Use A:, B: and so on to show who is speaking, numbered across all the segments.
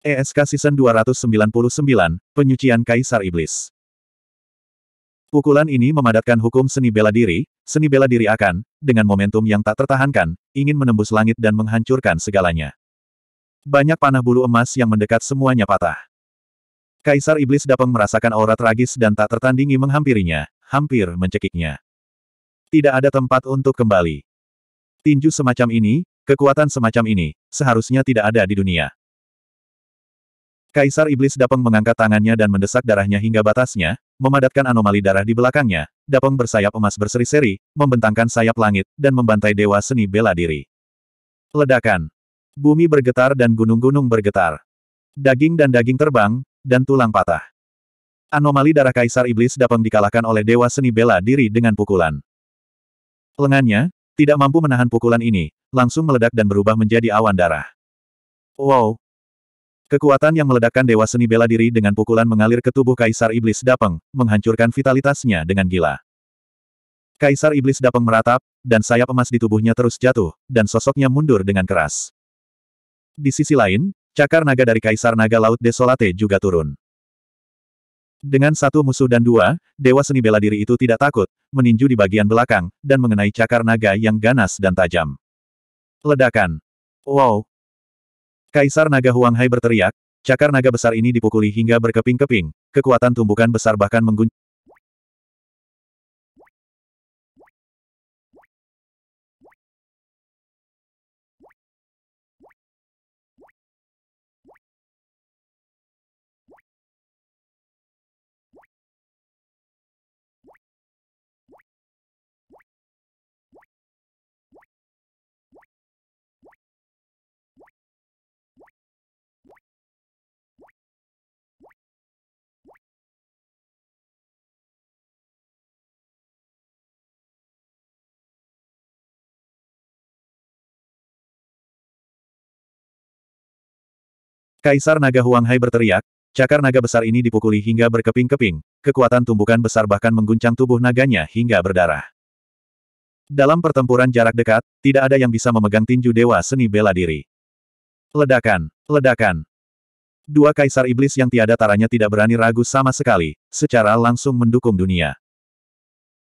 A: ESK Season 299, Penyucian Kaisar Iblis. Pukulan ini memadatkan hukum seni bela diri, seni bela diri akan, dengan momentum yang tak tertahankan, ingin menembus langit dan menghancurkan segalanya. Banyak panah bulu emas yang mendekat semuanya patah. Kaisar Iblis dapat merasakan aura tragis dan tak tertandingi menghampirinya, hampir mencekiknya. Tidak ada tempat untuk kembali. Tinju semacam ini, kekuatan semacam ini, seharusnya tidak ada di dunia. Kaisar Iblis Dapeng mengangkat tangannya dan mendesak darahnya hingga batasnya, memadatkan anomali darah di belakangnya, Dapeng bersayap emas berseri-seri, membentangkan sayap langit, dan membantai dewa seni bela diri. Ledakan. Bumi bergetar dan gunung-gunung bergetar. Daging dan daging terbang, dan tulang patah. Anomali darah Kaisar Iblis Dapeng dikalahkan oleh dewa seni bela diri dengan pukulan. Lengannya, tidak mampu menahan pukulan ini, langsung meledak dan berubah menjadi awan darah. Wow, Kekuatan yang meledakkan dewa seni bela diri dengan pukulan mengalir ke tubuh Kaisar Iblis Dapeng, menghancurkan vitalitasnya dengan gila. Kaisar Iblis Dapeng meratap, dan sayap emas di tubuhnya terus jatuh, dan sosoknya mundur dengan keras. Di sisi lain, cakar naga dari Kaisar Naga Laut Desolate juga turun. Dengan satu musuh dan dua, Dewa Seni Bela Diri itu tidak takut, meninju di bagian belakang, dan mengenai cakar naga yang ganas dan tajam. Ledakan. Wow, Kaisar naga Huang Hai berteriak, cakar naga besar ini dipukuli hingga berkeping-keping, kekuatan tumbukan besar bahkan mengguncang. Kaisar naga Huang Hai berteriak, cakar naga besar ini dipukuli hingga berkeping-keping, kekuatan tumbukan besar bahkan mengguncang tubuh naganya hingga berdarah. Dalam pertempuran jarak dekat, tidak ada yang bisa memegang tinju dewa seni bela diri. Ledakan, ledakan. Dua kaisar iblis yang tiada taranya tidak berani ragu sama sekali, secara langsung mendukung dunia.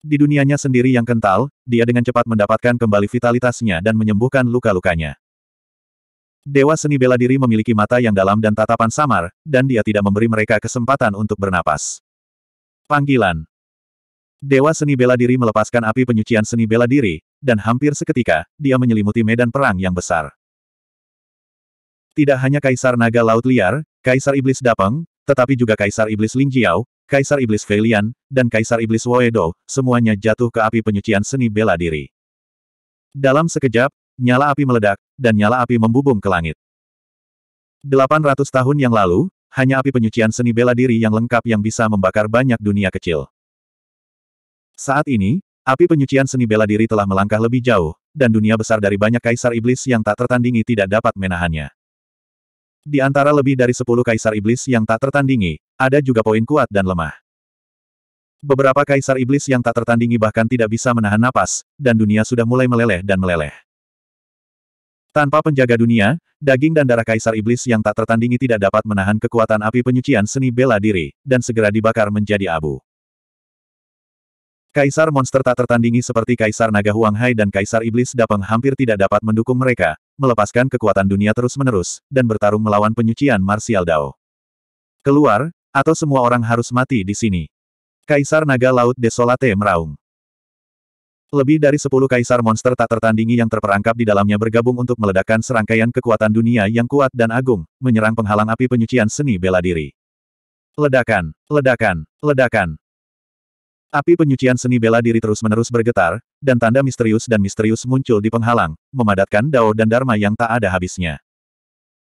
A: Di dunianya sendiri yang kental, dia dengan cepat mendapatkan kembali vitalitasnya dan menyembuhkan luka-lukanya. Dewa seni bela diri memiliki mata yang dalam dan tatapan samar, dan dia tidak memberi mereka kesempatan untuk bernapas. Panggilan Dewa seni bela diri melepaskan api penyucian seni bela diri, dan hampir seketika, dia menyelimuti medan perang yang besar. Tidak hanya Kaisar Naga Laut Liar, Kaisar Iblis Dapeng, tetapi juga Kaisar Iblis Ling Kaisar Iblis Feilian, dan Kaisar Iblis Woedo, semuanya jatuh ke api penyucian seni bela diri. Dalam sekejap, nyala api meledak, dan nyala api membubung ke langit. 800 tahun yang lalu, hanya api penyucian seni bela diri yang lengkap yang bisa membakar banyak dunia kecil. Saat ini, api penyucian seni bela diri telah melangkah lebih jauh, dan dunia besar dari banyak kaisar iblis yang tak tertandingi tidak dapat menahannya. Di antara lebih dari sepuluh kaisar iblis yang tak tertandingi, ada juga poin kuat dan lemah. Beberapa kaisar iblis yang tak tertandingi bahkan tidak bisa menahan napas, dan dunia sudah mulai meleleh dan meleleh. Tanpa penjaga dunia, daging dan darah kaisar iblis yang tak tertandingi tidak dapat menahan kekuatan api penyucian seni bela diri, dan segera dibakar menjadi abu. Kaisar monster tak tertandingi seperti Kaisar Naga Huang Hai dan Kaisar Iblis Dapeng hampir tidak dapat mendukung mereka, melepaskan kekuatan dunia terus-menerus, dan bertarung melawan penyucian Martial Dao. Keluar, atau semua orang harus mati di sini. Kaisar Naga Laut Desolate meraung. Lebih dari sepuluh kaisar monster tak tertandingi yang terperangkap di dalamnya bergabung untuk meledakkan serangkaian kekuatan dunia yang kuat dan agung, menyerang penghalang api penyucian seni bela diri. Ledakan, ledakan, ledakan. Api penyucian seni bela diri terus-menerus bergetar, dan tanda misterius dan misterius muncul di penghalang, memadatkan Dao dan Dharma yang tak ada habisnya.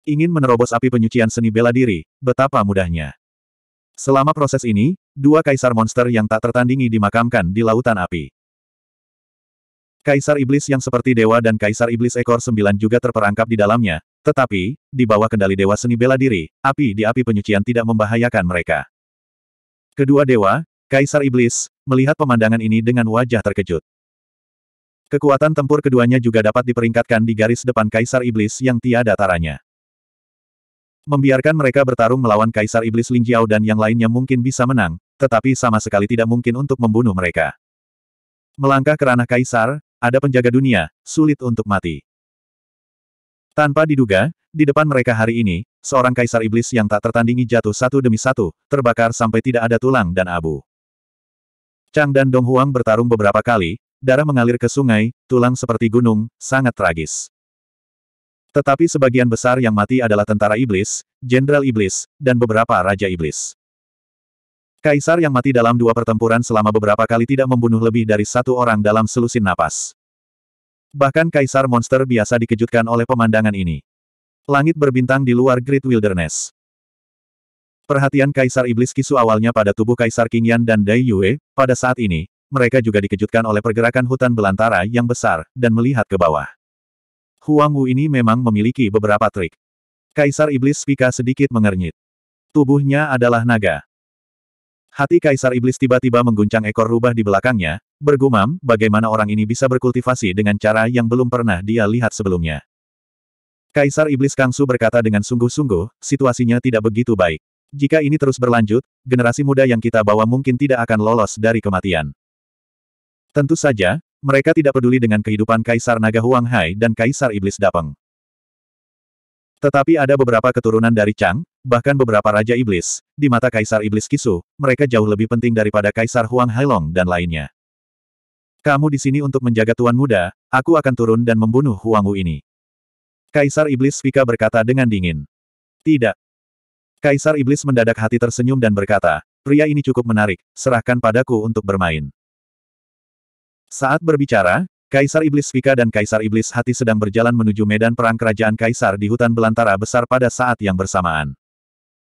A: Ingin menerobos api penyucian seni bela diri, betapa mudahnya. Selama proses ini, dua kaisar monster yang tak tertandingi dimakamkan di lautan api. Kaisar Iblis yang seperti dewa dan Kaisar Iblis ekor sembilan juga terperangkap di dalamnya, tetapi, di bawah kendali dewa seni bela diri, api di api penyucian tidak membahayakan mereka. Kedua dewa, Kaisar Iblis, melihat pemandangan ini dengan wajah terkejut. Kekuatan tempur keduanya juga dapat diperingkatkan di garis depan Kaisar Iblis yang tiada taranya. Membiarkan mereka bertarung melawan Kaisar Iblis Ling Jiao dan yang lainnya mungkin bisa menang, tetapi sama sekali tidak mungkin untuk membunuh mereka. Melangkah ke ranah Kaisar, ada penjaga dunia, sulit untuk mati. Tanpa diduga, di depan mereka hari ini, seorang kaisar iblis yang tak tertandingi jatuh satu demi satu, terbakar sampai tidak ada tulang dan abu. Chang dan Dong Huang bertarung beberapa kali, darah mengalir ke sungai, tulang seperti gunung, sangat tragis. Tetapi sebagian besar yang mati adalah tentara iblis, jenderal iblis, dan beberapa raja iblis. Kaisar yang mati dalam dua pertempuran selama beberapa kali tidak membunuh lebih dari satu orang dalam selusin napas. Bahkan kaisar monster biasa dikejutkan oleh pemandangan ini. Langit berbintang di luar Great Wilderness. Perhatian kaisar iblis kisu awalnya pada tubuh kaisar Yan dan Dai Yue, pada saat ini, mereka juga dikejutkan oleh pergerakan hutan belantara yang besar, dan melihat ke bawah. Huang Wu ini memang memiliki beberapa trik. Kaisar Iblis Pika sedikit mengernyit. Tubuhnya adalah naga. Hati Kaisar Iblis tiba-tiba mengguncang ekor rubah di belakangnya, bergumam, bagaimana orang ini bisa berkultivasi dengan cara yang belum pernah dia lihat sebelumnya. Kaisar Iblis Kangsu berkata dengan sungguh-sungguh, situasinya tidak begitu baik. Jika ini terus berlanjut, generasi muda yang kita bawa mungkin tidak akan lolos dari kematian. Tentu saja, mereka tidak peduli dengan kehidupan Kaisar Naga Huang Hai dan Kaisar Iblis Dapeng. Tetapi ada beberapa keturunan dari Chang, bahkan beberapa Raja Iblis, di mata Kaisar Iblis Kisu, mereka jauh lebih penting daripada Kaisar Huang Hailong dan lainnya. Kamu di sini untuk menjaga Tuan Muda, aku akan turun dan membunuh Huang Wu ini. Kaisar Iblis Vika berkata dengan dingin. Tidak. Kaisar Iblis mendadak hati tersenyum dan berkata, pria ini cukup menarik, serahkan padaku untuk bermain. Saat berbicara, Kaisar Iblis Vika dan Kaisar Iblis Hati sedang berjalan menuju medan perang kerajaan Kaisar di hutan belantara besar pada saat yang bersamaan.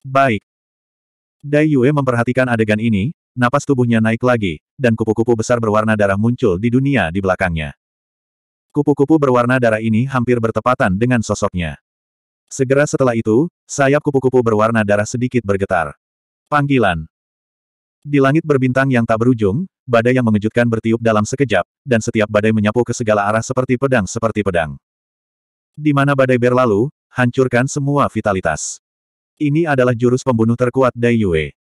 A: Baik. Dai Yue memperhatikan adegan ini, napas tubuhnya naik lagi, dan kupu-kupu besar berwarna darah muncul di dunia di belakangnya. Kupu-kupu berwarna darah ini hampir bertepatan dengan sosoknya. Segera setelah itu, sayap kupu-kupu berwarna darah sedikit bergetar. Panggilan. Di langit berbintang yang tak berujung, badai yang mengejutkan bertiup dalam sekejap, dan setiap badai menyapu ke segala arah seperti pedang seperti pedang. Di mana badai berlalu, hancurkan semua vitalitas. Ini adalah jurus pembunuh terkuat Dai Yue.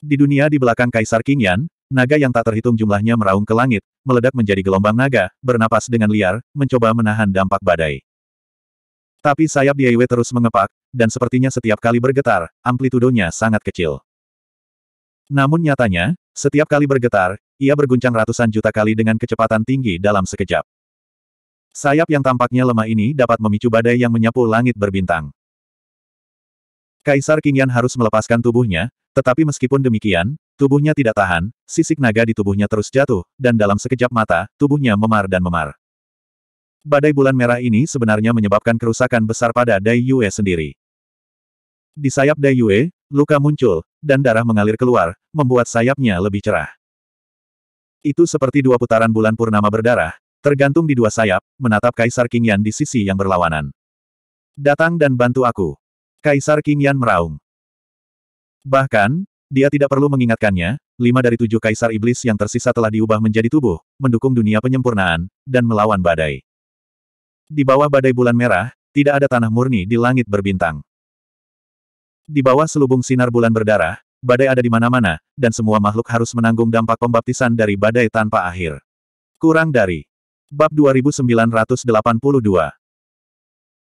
A: Di dunia di belakang Kaisar King Yan, naga yang tak terhitung jumlahnya meraung ke langit, meledak menjadi gelombang naga, bernapas dengan liar, mencoba menahan dampak badai. Tapi sayap Dai Yue terus mengepak, dan sepertinya setiap kali bergetar, amplitudonya sangat kecil. Namun nyatanya, setiap kali bergetar, ia berguncang ratusan juta kali dengan kecepatan tinggi dalam sekejap. Sayap yang tampaknya lemah ini dapat memicu badai yang menyapu langit berbintang. Kaisar Qingyan harus melepaskan tubuhnya, tetapi meskipun demikian, tubuhnya tidak tahan, sisik naga di tubuhnya terus jatuh, dan dalam sekejap mata, tubuhnya memar dan memar. Badai bulan merah ini sebenarnya menyebabkan kerusakan besar pada Dai Yue sendiri. Di sayap Dai Yue, luka muncul, dan darah mengalir keluar, membuat sayapnya lebih cerah. Itu seperti dua putaran bulan purnama berdarah, tergantung di dua sayap, menatap Kaisar Qingyan di sisi yang berlawanan. Datang dan bantu aku. Kaisar Qingyan meraung. Bahkan, dia tidak perlu mengingatkannya, lima dari tujuh kaisar iblis yang tersisa telah diubah menjadi tubuh, mendukung dunia penyempurnaan, dan melawan badai. Di bawah badai bulan merah, tidak ada tanah murni di langit berbintang. Di bawah selubung sinar bulan berdarah, badai ada di mana-mana, dan semua makhluk harus menanggung dampak pembaptisan dari badai tanpa akhir. Kurang dari Bab 2982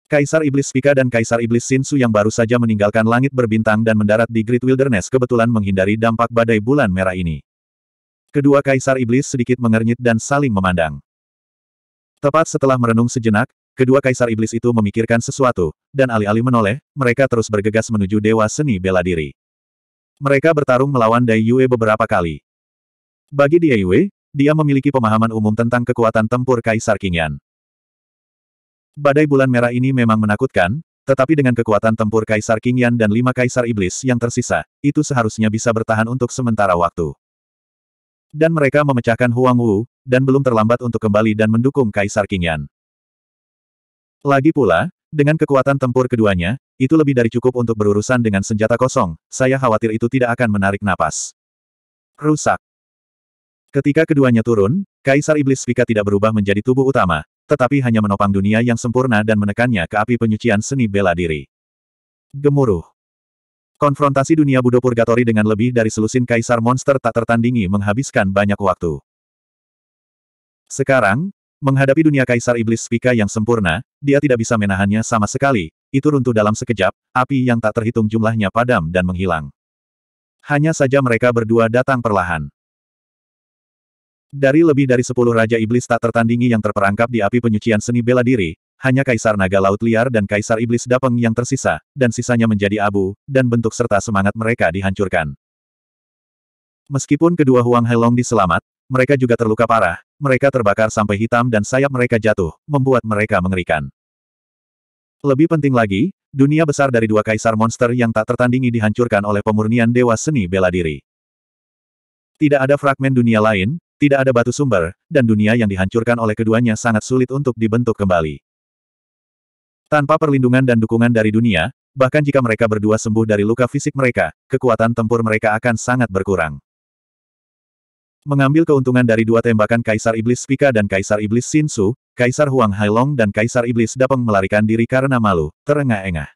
A: Kaisar Iblis Pika dan Kaisar Iblis Sinsu yang baru saja meninggalkan langit berbintang dan mendarat di Great Wilderness kebetulan menghindari dampak badai bulan merah ini. Kedua Kaisar Iblis sedikit mengernyit dan saling memandang. Tepat setelah merenung sejenak, kedua Kaisar Iblis itu memikirkan sesuatu, dan alih-alih menoleh, mereka terus bergegas menuju Dewa Seni Bela Diri. Mereka bertarung melawan Dai Yue beberapa kali. Bagi Dai Yue, dia memiliki pemahaman umum tentang kekuatan tempur Kaisar Qingyan. Badai bulan merah ini memang menakutkan, tetapi dengan kekuatan tempur Kaisar King Yan dan lima Kaisar Iblis yang tersisa, itu seharusnya bisa bertahan untuk sementara waktu. Dan mereka memecahkan Huang Wu, dan belum terlambat untuk kembali dan mendukung Kaisar King Yan. Lagi pula, dengan kekuatan tempur keduanya, itu lebih dari cukup untuk berurusan dengan senjata kosong, saya khawatir itu tidak akan menarik napas. Rusak. Ketika keduanya turun, Kaisar Iblis Vika tidak berubah menjadi tubuh utama, tetapi hanya menopang dunia yang sempurna dan menekannya ke api penyucian seni bela diri. Gemuruh. Konfrontasi dunia Budo Purgatori dengan lebih dari selusin kaisar monster tak tertandingi menghabiskan banyak waktu. Sekarang, menghadapi dunia kaisar iblis Spika yang sempurna, dia tidak bisa menahannya sama sekali, itu runtuh dalam sekejap, api yang tak terhitung jumlahnya padam dan menghilang. Hanya saja mereka berdua datang perlahan. Dari lebih dari sepuluh Raja Iblis tak tertandingi yang terperangkap di api penyucian seni bela diri, hanya Kaisar Naga Laut Liar dan Kaisar Iblis Dapeng yang tersisa, dan sisanya menjadi abu, dan bentuk serta semangat mereka dihancurkan. Meskipun kedua Huang Helong diselamat, mereka juga terluka parah, mereka terbakar sampai hitam dan sayap mereka jatuh, membuat mereka mengerikan. Lebih penting lagi, dunia besar dari dua kaisar monster yang tak tertandingi dihancurkan oleh pemurnian Dewa Seni Bela Diri. Tidak ada fragmen dunia lain, tidak ada batu sumber, dan dunia yang dihancurkan oleh keduanya sangat sulit untuk dibentuk kembali. Tanpa perlindungan dan dukungan dari dunia, bahkan jika mereka berdua sembuh dari luka fisik mereka, kekuatan tempur mereka akan sangat berkurang. Mengambil keuntungan dari dua tembakan Kaisar Iblis Pika dan Kaisar Iblis Sinsu, Kaisar Huang Hailong dan Kaisar Iblis Dapeng melarikan diri karena malu, terengah-engah.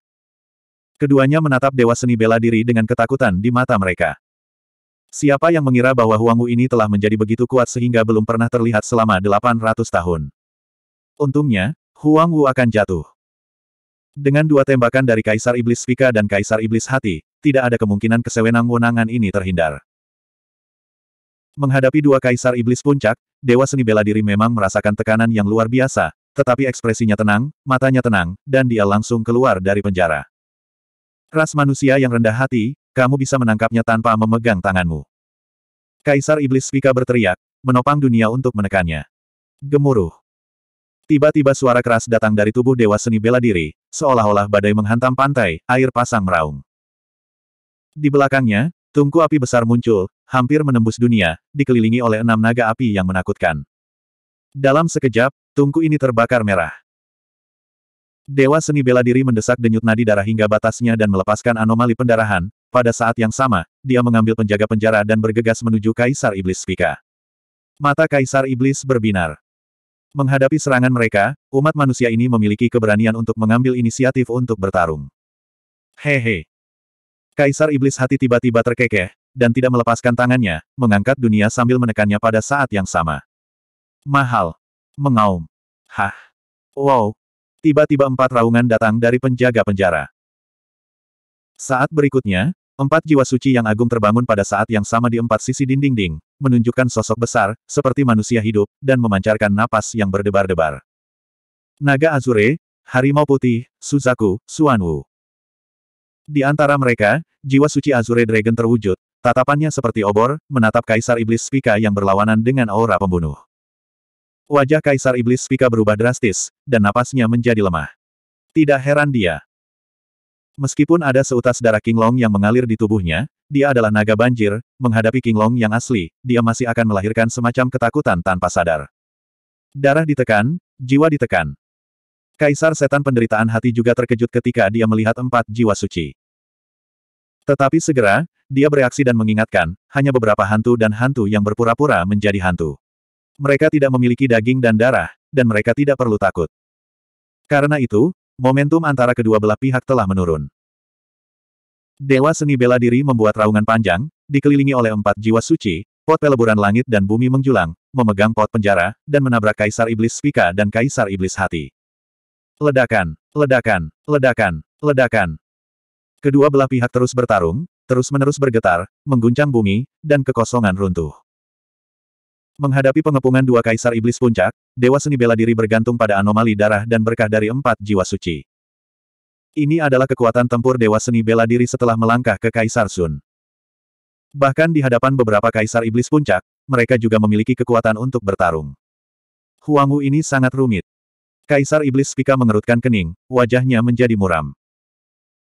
A: Keduanya menatap Dewa Seni Bela Diri dengan ketakutan di mata mereka. Siapa yang mengira bahwa Huangwu ini telah menjadi begitu kuat sehingga belum pernah terlihat selama 800 tahun. Untungnya, Huangwu akan jatuh. Dengan dua tembakan dari Kaisar Iblis Pika dan Kaisar Iblis Hati, tidak ada kemungkinan kesewenang-wenangan ini terhindar. Menghadapi dua Kaisar Iblis Puncak, Dewa Seni Bela Diri memang merasakan tekanan yang luar biasa, tetapi ekspresinya tenang, matanya tenang, dan dia langsung keluar dari penjara. Ras manusia yang rendah hati, kamu bisa menangkapnya tanpa memegang tanganmu. Kaisar Iblis Vika berteriak, menopang dunia untuk menekannya. Gemuruh. Tiba-tiba suara keras datang dari tubuh Dewa Seni Bela Diri, seolah-olah badai menghantam pantai, air pasang meraung. Di belakangnya, tungku api besar muncul, hampir menembus dunia, dikelilingi oleh enam naga api yang menakutkan. Dalam sekejap, tungku ini terbakar merah. Dewa Seni Bela Diri mendesak denyut nadi darah hingga batasnya dan melepaskan anomali pendarahan, pada saat yang sama, dia mengambil penjaga penjara dan bergegas menuju Kaisar Iblis Spika. Mata Kaisar Iblis berbinar. Menghadapi serangan mereka, umat manusia ini memiliki keberanian untuk mengambil inisiatif untuk bertarung. Hehe. Kaisar Iblis hati tiba-tiba terkekeh, dan tidak melepaskan tangannya, mengangkat dunia sambil menekannya pada saat yang sama. Mahal. Mengaum. Hah. Wow. Tiba-tiba empat raungan datang dari penjaga penjara. Saat berikutnya, Empat jiwa suci yang agung terbangun pada saat yang sama di empat sisi dinding-ding, menunjukkan sosok besar, seperti manusia hidup, dan memancarkan napas yang berdebar-debar. Naga Azure, Harimau Putih, Suzaku, Suanwu. Di antara mereka, jiwa suci Azure Dragon terwujud, tatapannya seperti obor, menatap Kaisar Iblis Spika yang berlawanan dengan aura pembunuh. Wajah Kaisar Iblis Spika berubah drastis, dan napasnya menjadi lemah. Tidak heran dia, Meskipun ada seutas darah King Long yang mengalir di tubuhnya, dia adalah naga banjir, menghadapi King Long yang asli, dia masih akan melahirkan semacam ketakutan tanpa sadar. Darah ditekan, jiwa ditekan. Kaisar setan penderitaan hati juga terkejut ketika dia melihat empat jiwa suci. Tetapi segera, dia bereaksi dan mengingatkan, hanya beberapa hantu dan hantu yang berpura-pura menjadi hantu. Mereka tidak memiliki daging dan darah, dan mereka tidak perlu takut. Karena itu, Momentum antara kedua belah pihak telah menurun. Dewa seni bela diri membuat raungan panjang, dikelilingi oleh empat jiwa suci, pot peleburan langit dan bumi menjulang, memegang pot penjara, dan menabrak Kaisar Iblis Spika dan Kaisar Iblis Hati. Ledakan, ledakan, ledakan, ledakan. Kedua belah pihak terus bertarung, terus-menerus bergetar, mengguncang bumi, dan kekosongan runtuh. Menghadapi pengepungan dua kaisar iblis puncak, Dewa Seni Bela Diri bergantung pada anomali darah dan berkah dari empat jiwa suci. Ini adalah kekuatan tempur Dewa Seni Bela Diri setelah melangkah ke Kaisar Sun. Bahkan di hadapan beberapa kaisar iblis puncak, mereka juga memiliki kekuatan untuk bertarung. Huangwu ini sangat rumit. Kaisar Iblis Pika mengerutkan kening, wajahnya menjadi muram.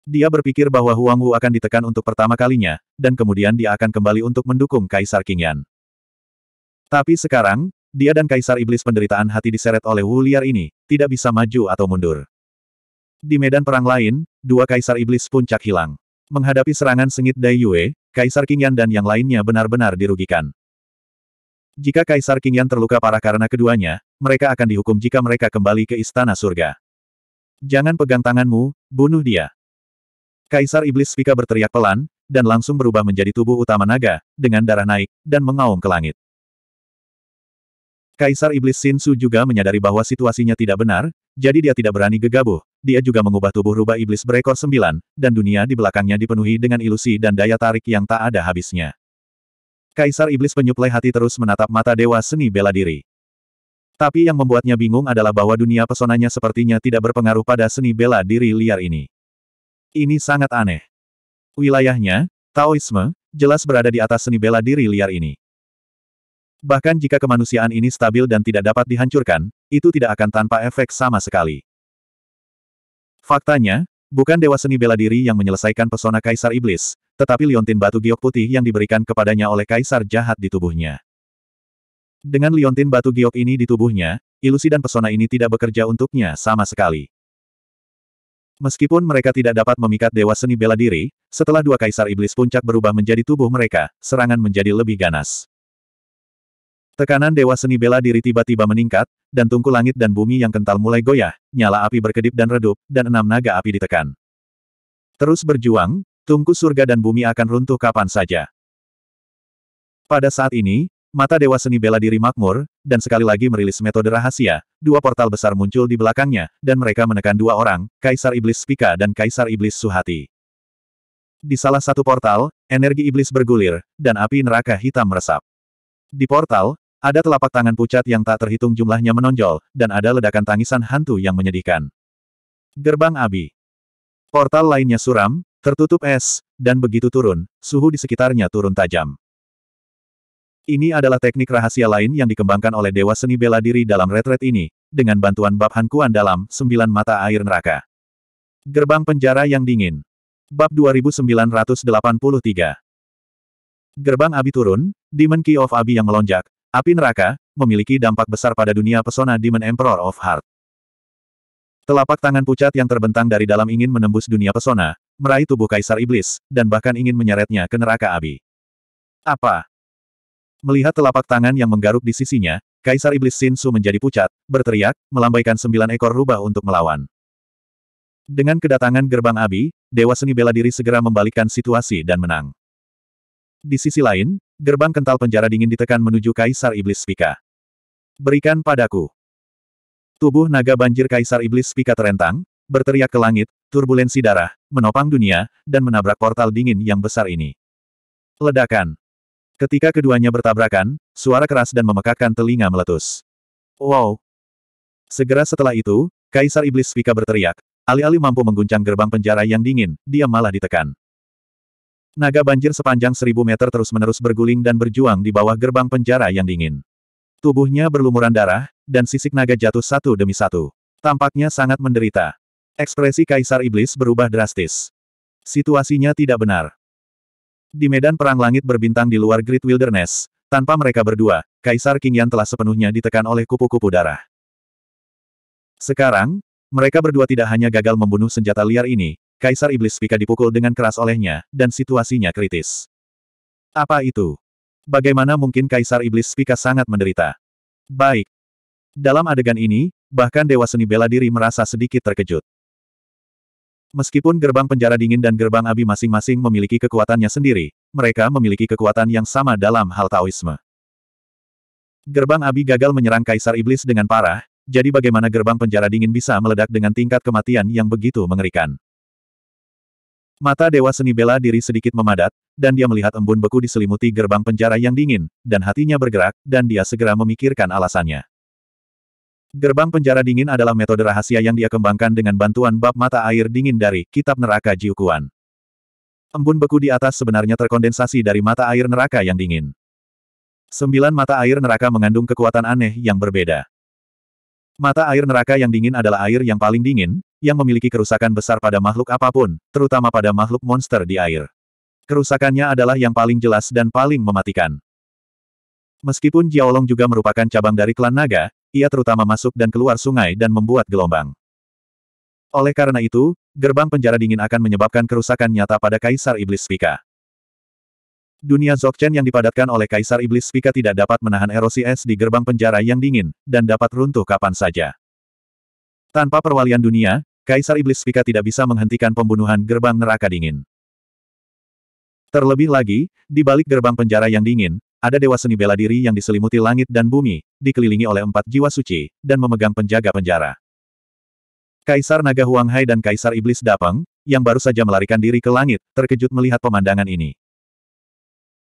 A: Dia berpikir bahwa Huangwu akan ditekan untuk pertama kalinya, dan kemudian dia akan kembali untuk mendukung Kaisar Qingyan. Tapi sekarang, dia dan Kaisar Iblis penderitaan hati diseret oleh Wu Liar ini, tidak bisa maju atau mundur. Di medan perang lain, dua Kaisar Iblis puncak hilang. Menghadapi serangan sengit Dai Yue, Kaisar King Yan dan yang lainnya benar-benar dirugikan. Jika Kaisar King Yan terluka parah karena keduanya, mereka akan dihukum jika mereka kembali ke Istana Surga. Jangan pegang tanganmu, bunuh dia. Kaisar Iblis Vika berteriak pelan, dan langsung berubah menjadi tubuh utama naga, dengan darah naik, dan mengaum ke langit. Kaisar Iblis Sin Su juga menyadari bahwa situasinya tidak benar, jadi dia tidak berani gegabah. Dia juga mengubah tubuh rubah iblis berekor sembilan, dan dunia di belakangnya dipenuhi dengan ilusi dan daya tarik yang tak ada habisnya. Kaisar Iblis penyuplai hati terus menatap mata Dewa Seni Bela Diri. Tapi yang membuatnya bingung adalah bahwa dunia pesonanya sepertinya tidak berpengaruh pada seni bela diri liar ini. Ini sangat aneh. Wilayahnya, Taoisme, jelas berada di atas seni bela diri liar ini. Bahkan jika kemanusiaan ini stabil dan tidak dapat dihancurkan, itu tidak akan tanpa efek sama sekali. Faktanya, bukan Dewa Seni Bela Diri yang menyelesaikan pesona Kaisar Iblis, tetapi liontin batu giok putih yang diberikan kepadanya oleh Kaisar jahat di tubuhnya. Dengan liontin batu giok ini di tubuhnya, ilusi dan pesona ini tidak bekerja untuknya sama sekali. Meskipun mereka tidak dapat memikat Dewa Seni Bela Diri, setelah dua Kaisar Iblis Puncak berubah menjadi tubuh mereka, serangan menjadi lebih ganas. Tekanan Dewa Seni Bela Diri tiba-tiba meningkat, dan tungku langit dan bumi yang kental mulai goyah, nyala api berkedip dan redup, dan enam naga api ditekan. Terus berjuang, tungku surga dan bumi akan runtuh kapan saja. Pada saat ini, mata Dewa Seni Bela Diri makmur, dan sekali lagi merilis metode rahasia, dua portal besar muncul di belakangnya, dan mereka menekan dua orang, Kaisar Iblis Spika dan Kaisar Iblis Suhati. Di salah satu portal, energi iblis bergulir, dan api neraka hitam meresap. Di portal, ada telapak tangan pucat yang tak terhitung jumlahnya menonjol, dan ada ledakan tangisan hantu yang menyedihkan. Gerbang Abi. Portal lainnya suram, tertutup es, dan begitu turun, suhu di sekitarnya turun tajam. Ini adalah teknik rahasia lain yang dikembangkan oleh Dewa Seni Bela Diri dalam retret ini, dengan bantuan Bab Hankuan dalam Sembilan Mata Air Neraka. Gerbang Penjara Yang Dingin. Bab 2983. Gerbang Abi turun, Demon Key of Abi yang melonjak, Api neraka, memiliki dampak besar pada dunia pesona Demon Emperor of Heart. Telapak tangan pucat yang terbentang dari dalam ingin menembus dunia pesona, meraih tubuh Kaisar Iblis, dan bahkan ingin menyeretnya ke neraka Abi. Apa? Melihat telapak tangan yang menggaruk di sisinya, Kaisar Iblis Su menjadi pucat, berteriak, melambaikan sembilan ekor rubah untuk melawan. Dengan kedatangan gerbang Abi, Dewa Seni Bela Diri segera membalikkan situasi dan menang. Di sisi lain, gerbang kental penjara dingin ditekan menuju Kaisar Iblis Spika. Berikan padaku. Tubuh naga banjir Kaisar Iblis Spika terentang, berteriak ke langit, turbulensi darah, menopang dunia, dan menabrak portal dingin yang besar ini. Ledakan. Ketika keduanya bertabrakan, suara keras dan memekakkan telinga meletus. Wow! Segera setelah itu, Kaisar Iblis Spika berteriak, alih-alih mampu mengguncang gerbang penjara yang dingin, dia malah ditekan. Naga banjir sepanjang seribu meter terus-menerus berguling dan berjuang di bawah gerbang penjara yang dingin. Tubuhnya berlumuran darah, dan sisik naga jatuh satu demi satu. Tampaknya sangat menderita. Ekspresi Kaisar Iblis berubah drastis. Situasinya tidak benar. Di medan perang langit berbintang di luar Great Wilderness, tanpa mereka berdua, Kaisar King Yan telah sepenuhnya ditekan oleh kupu-kupu darah. Sekarang, mereka berdua tidak hanya gagal membunuh senjata liar ini, Kaisar Iblis Pika dipukul dengan keras olehnya, dan situasinya kritis. Apa itu? Bagaimana mungkin Kaisar Iblis Pika sangat menderita? Baik. Dalam adegan ini, bahkan Dewa Seni Bela Diri merasa sedikit terkejut. Meskipun gerbang penjara dingin dan gerbang abi masing-masing memiliki kekuatannya sendiri, mereka memiliki kekuatan yang sama dalam hal Taoisme. Gerbang abi gagal menyerang Kaisar Iblis dengan parah, jadi bagaimana gerbang penjara dingin bisa meledak dengan tingkat kematian yang begitu mengerikan. Mata Dewa Seni bela diri sedikit memadat, dan dia melihat embun beku diselimuti gerbang penjara yang dingin, dan hatinya bergerak, dan dia segera memikirkan alasannya. Gerbang penjara dingin adalah metode rahasia yang dia kembangkan dengan bantuan bab mata air dingin dari Kitab Neraka Jiukuan. Embun beku di atas sebenarnya terkondensasi dari mata air neraka yang dingin. Sembilan mata air neraka mengandung kekuatan aneh yang berbeda. Mata air neraka yang dingin adalah air yang paling dingin, yang memiliki kerusakan besar pada makhluk apapun, terutama pada makhluk monster di air. Kerusakannya adalah yang paling jelas dan paling mematikan. Meskipun Jiaolong juga merupakan cabang dari klan naga, ia terutama masuk dan keluar sungai dan membuat gelombang. Oleh karena itu, gerbang penjara dingin akan menyebabkan kerusakan nyata pada Kaisar Iblis Vika. Dunia Zokchen yang dipadatkan oleh Kaisar Iblis Vika tidak dapat menahan erosi es di gerbang penjara yang dingin, dan dapat runtuh kapan saja. Tanpa perwalian dunia, Kaisar Iblis Spika tidak bisa menghentikan pembunuhan gerbang neraka dingin. Terlebih lagi, di balik gerbang penjara yang dingin, ada dewa seni bela diri yang diselimuti langit dan bumi, dikelilingi oleh empat jiwa suci, dan memegang penjaga penjara. Kaisar Naga Huang Hai dan Kaisar Iblis Dapeng, yang baru saja melarikan diri ke langit, terkejut melihat pemandangan ini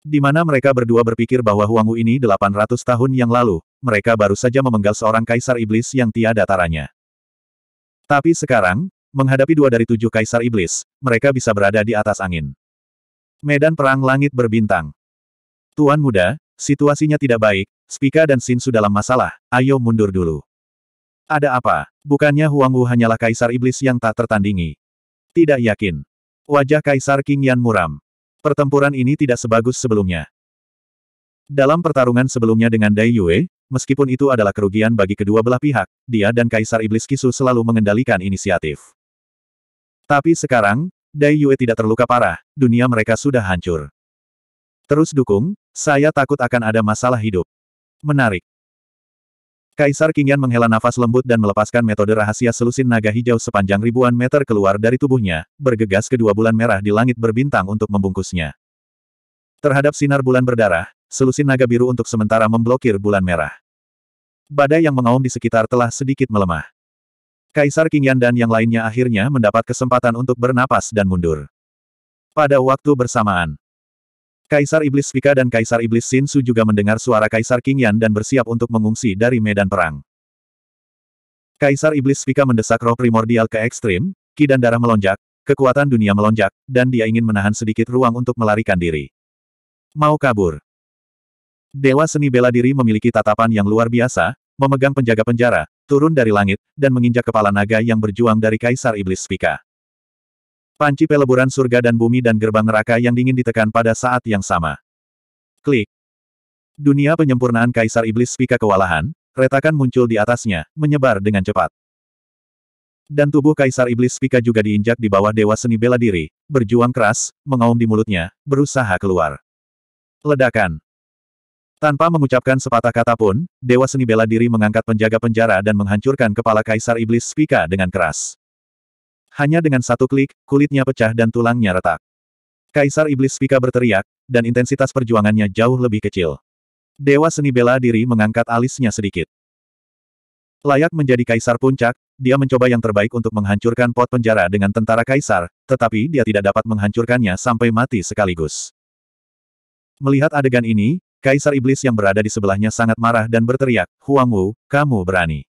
A: di mana mereka berdua berpikir bahwa Huangwu ini 800 tahun yang lalu, mereka baru saja memenggal seorang kaisar iblis yang tiada taranya. Tapi sekarang, menghadapi dua dari tujuh kaisar iblis, mereka bisa berada di atas angin. Medan perang langit berbintang. Tuan muda, situasinya tidak baik, Spika dan Sinsu dalam masalah, ayo mundur dulu. Ada apa? Bukannya Huang Wu hanyalah kaisar iblis yang tak tertandingi. Tidak yakin. Wajah kaisar King Yan muram. Pertempuran ini tidak sebagus sebelumnya. Dalam pertarungan sebelumnya dengan Dai Yue, meskipun itu adalah kerugian bagi kedua belah pihak, dia dan Kaisar Iblis Kisu selalu mengendalikan inisiatif. Tapi sekarang, Dai Yue tidak terluka parah, dunia mereka sudah hancur. Terus dukung, saya takut akan ada masalah hidup. Menarik. Kaisar Yan menghela nafas lembut dan melepaskan metode rahasia selusin naga hijau sepanjang ribuan meter keluar dari tubuhnya, bergegas kedua bulan merah di langit berbintang untuk membungkusnya. Terhadap sinar bulan berdarah, selusin naga biru untuk sementara memblokir bulan merah badai yang mengaum di sekitar telah sedikit melemah. Kaisar Qingyan dan yang lainnya akhirnya mendapat kesempatan untuk bernapas dan mundur. Pada waktu bersamaan, Kaisar Iblis Vika dan Kaisar Iblis Sinsu juga mendengar suara Kaisar Qingyan dan bersiap untuk mengungsi dari medan perang. Kaisar Iblis Vika mendesak roh primordial ke ekstrim, ki dan darah melonjak, kekuatan dunia melonjak, dan dia ingin menahan sedikit ruang untuk melarikan diri. Mau kabur. Dewa seni bela diri memiliki tatapan yang luar biasa, memegang penjaga penjara, turun dari langit, dan menginjak kepala naga yang berjuang dari Kaisar Iblis Spika. Panci peleburan surga dan bumi dan gerbang neraka yang dingin ditekan pada saat yang sama. Klik. Dunia penyempurnaan Kaisar Iblis Spika kewalahan, retakan muncul di atasnya, menyebar dengan cepat. Dan tubuh Kaisar Iblis Spika juga diinjak di bawah Dewa Seni Bela Diri, berjuang keras, mengaum di mulutnya, berusaha keluar. Ledakan. Tanpa mengucapkan sepatah kata pun, Dewa Seni Bela Diri mengangkat penjaga penjara dan menghancurkan kepala Kaisar Iblis Spika dengan keras. Hanya dengan satu klik, kulitnya pecah dan tulangnya retak. Kaisar Iblis Spika berteriak, dan intensitas perjuangannya jauh lebih kecil. Dewa Seni Bela Diri mengangkat alisnya sedikit. Layak menjadi kaisar puncak, dia mencoba yang terbaik untuk menghancurkan pot penjara dengan tentara kaisar, tetapi dia tidak dapat menghancurkannya sampai mati sekaligus. Melihat adegan ini, Kaisar Iblis yang berada di sebelahnya sangat marah dan berteriak, Huang Wu, kamu berani.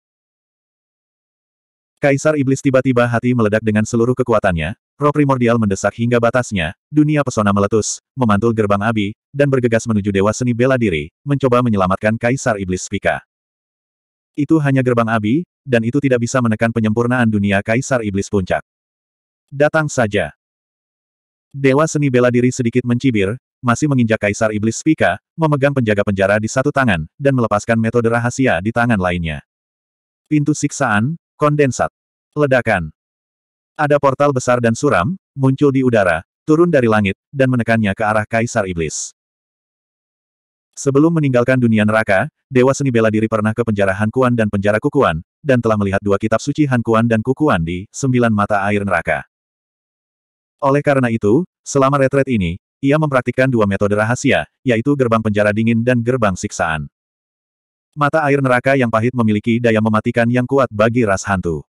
A: Kaisar Iblis tiba-tiba hati meledak dengan seluruh kekuatannya, roh primordial mendesak hingga batasnya, dunia pesona meletus, memantul gerbang abi, dan bergegas menuju Dewa Seni Bela Diri, mencoba menyelamatkan Kaisar Iblis Pika. Itu hanya gerbang abi, dan itu tidak bisa menekan penyempurnaan dunia Kaisar Iblis Puncak. Datang saja. Dewa seni bela diri sedikit mencibir, masih menginjak Kaisar Iblis Spika, memegang penjaga penjara di satu tangan, dan melepaskan metode rahasia di tangan lainnya. Pintu siksaan, kondensat, ledakan. Ada portal besar dan suram, muncul di udara, turun dari langit, dan menekannya ke arah Kaisar Iblis. Sebelum meninggalkan dunia neraka, Dewa Seni Bela Diri pernah ke penjara Hankuan dan penjara Kukuan, dan telah melihat dua kitab suci Hankuan dan Kukuan di Sembilan Mata Air Neraka. Oleh karena itu, selama retret ini, ia mempraktikkan dua metode rahasia, yaitu gerbang penjara dingin dan gerbang siksaan. Mata air neraka yang pahit memiliki daya mematikan yang kuat bagi ras hantu.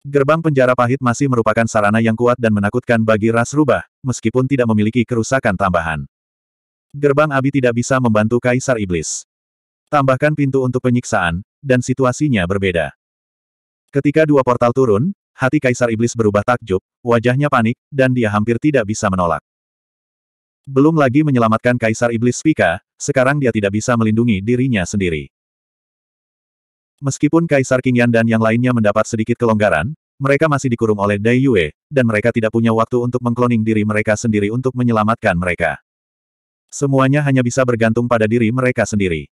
A: Gerbang penjara pahit masih merupakan sarana yang kuat dan menakutkan bagi ras rubah, meskipun tidak memiliki kerusakan tambahan. Gerbang abi tidak bisa membantu Kaisar Iblis. Tambahkan pintu untuk penyiksaan, dan situasinya berbeda. Ketika dua portal turun, hati Kaisar Iblis berubah takjub, wajahnya panik, dan dia hampir tidak bisa menolak. Belum lagi menyelamatkan Kaisar Iblis Pika, sekarang dia tidak bisa melindungi dirinya sendiri. Meskipun Kaisar Qingyan dan yang lainnya mendapat sedikit kelonggaran, mereka masih dikurung oleh Dai Yue, dan mereka tidak punya waktu untuk mengkloning diri mereka sendiri untuk menyelamatkan mereka. Semuanya hanya bisa bergantung pada diri mereka sendiri.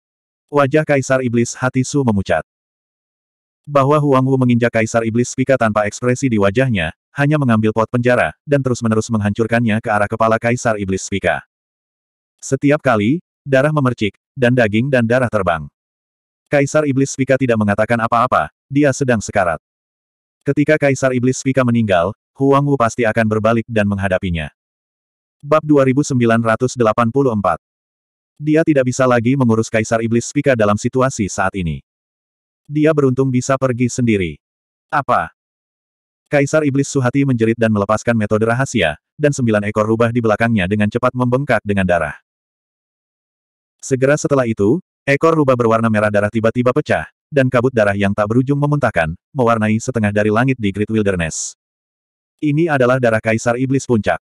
A: Wajah Kaisar Iblis Hati Su memucat. Bahwa Huang Wu menginjak Kaisar Iblis Pika tanpa ekspresi di wajahnya, hanya mengambil pot penjara, dan terus-menerus menghancurkannya ke arah kepala Kaisar Iblis Spika. Setiap kali, darah memercik, dan daging dan darah terbang. Kaisar Iblis Spika tidak mengatakan apa-apa, dia sedang sekarat. Ketika Kaisar Iblis Spika meninggal, Huang Wu pasti akan berbalik dan menghadapinya. Bab 2984 Dia tidak bisa lagi mengurus Kaisar Iblis Spika dalam situasi saat ini. Dia beruntung bisa pergi sendiri. Apa? Kaisar Iblis Suhati menjerit dan melepaskan metode rahasia, dan sembilan ekor rubah di belakangnya dengan cepat membengkak dengan darah. Segera setelah itu, ekor rubah berwarna merah darah tiba-tiba pecah, dan kabut darah yang tak berujung memuntahkan, mewarnai setengah dari langit di Great Wilderness. Ini adalah darah Kaisar Iblis Puncak.